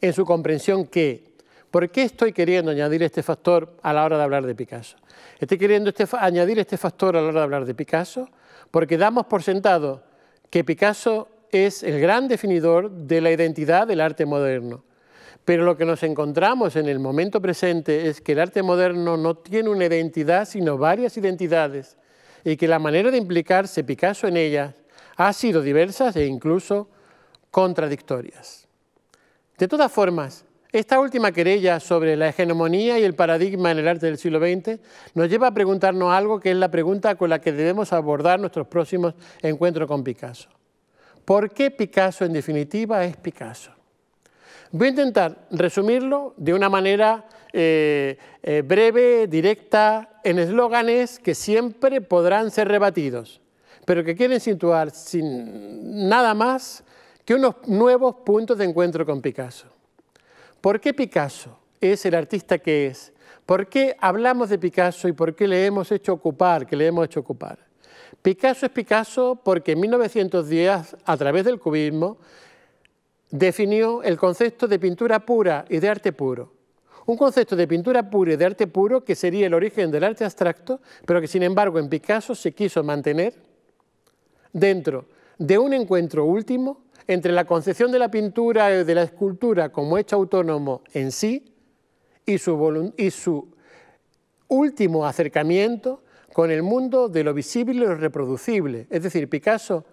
en su comprensión que, ¿por qué estoy queriendo añadir este factor a la hora de hablar de Picasso? Estoy queriendo este añadir este factor a la hora de hablar de Picasso porque damos por sentado que Picasso es el gran definidor de la identidad del arte moderno. Pero lo que nos encontramos en el momento presente es que el arte moderno no tiene una identidad, sino varias identidades, y que la manera de implicarse Picasso en ellas ha sido diversas e incluso contradictorias. De todas formas, esta última querella sobre la hegemonía y el paradigma en el arte del siglo XX nos lleva a preguntarnos algo que es la pregunta con la que debemos abordar nuestros próximos encuentros con Picasso. ¿Por qué Picasso en definitiva es Picasso? Voy a intentar resumirlo de una manera eh, eh, breve, directa, en eslóganes que siempre podrán ser rebatidos, pero que quieren situar sin nada más que unos nuevos puntos de encuentro con Picasso. ¿Por qué Picasso es el artista que es? ¿Por qué hablamos de Picasso y por qué le hemos hecho ocupar, que le hemos hecho ocupar? Picasso es Picasso porque en 1910, a través del cubismo, definió el concepto de pintura pura y de arte puro. Un concepto de pintura pura y de arte puro que sería el origen del arte abstracto, pero que sin embargo en Picasso se quiso mantener dentro de un encuentro último entre la concepción de la pintura y de la escultura como hecho autónomo en sí y su, y su último acercamiento con el mundo de lo visible y lo reproducible. Es decir, Picasso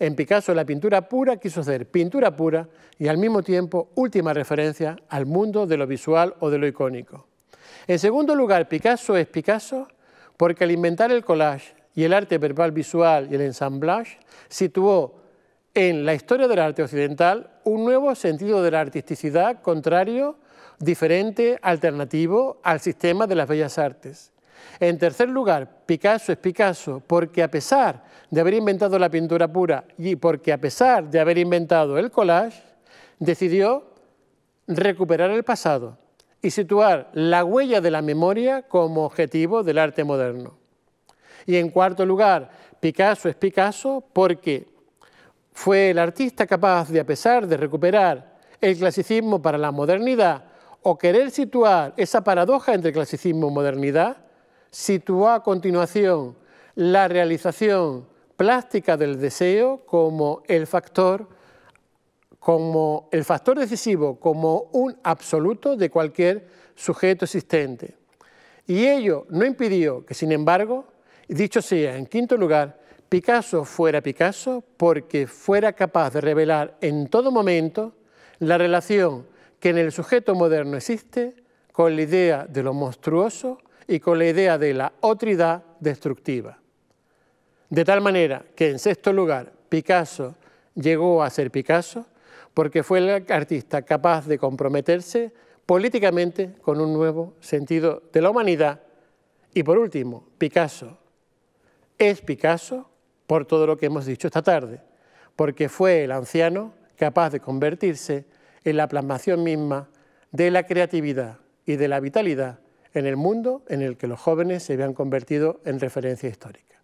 en Picasso la pintura pura quiso ser pintura pura y al mismo tiempo última referencia al mundo de lo visual o de lo icónico. En segundo lugar, Picasso es Picasso porque al inventar el collage y el arte verbal visual y el ensamblage, situó en la historia del arte occidental un nuevo sentido de la artisticidad contrario, diferente, alternativo al sistema de las bellas artes. En tercer lugar, Picasso es Picasso porque a pesar de haber inventado la pintura pura y porque a pesar de haber inventado el collage, decidió recuperar el pasado y situar la huella de la memoria como objetivo del arte moderno. Y en cuarto lugar, Picasso es Picasso porque fue el artista capaz de, a pesar de recuperar el clasicismo para la modernidad o querer situar esa paradoja entre clasicismo y modernidad, situó a continuación la realización plástica del deseo como el factor el factor decisivo, como un absoluto de cualquier sujeto existente. Y ello no impidió que, sin embargo, dicho sea, en quinto lugar, Picasso fuera Picasso porque fuera capaz de revelar en todo momento la relación que en el sujeto moderno existe con la idea de lo monstruoso y con la idea de la otridad destructiva. De tal manera que, en sexto lugar, Picasso llegó a ser Picasso porque fue el artista capaz de comprometerse políticamente con un nuevo sentido de la humanidad. Y por último, Picasso es Picasso por todo lo que hemos dicho esta tarde, porque fue el anciano capaz de convertirse en la plasmación misma de la creatividad y de la vitalidad en el mundo en el que los jóvenes se habían convertido en referencia histórica.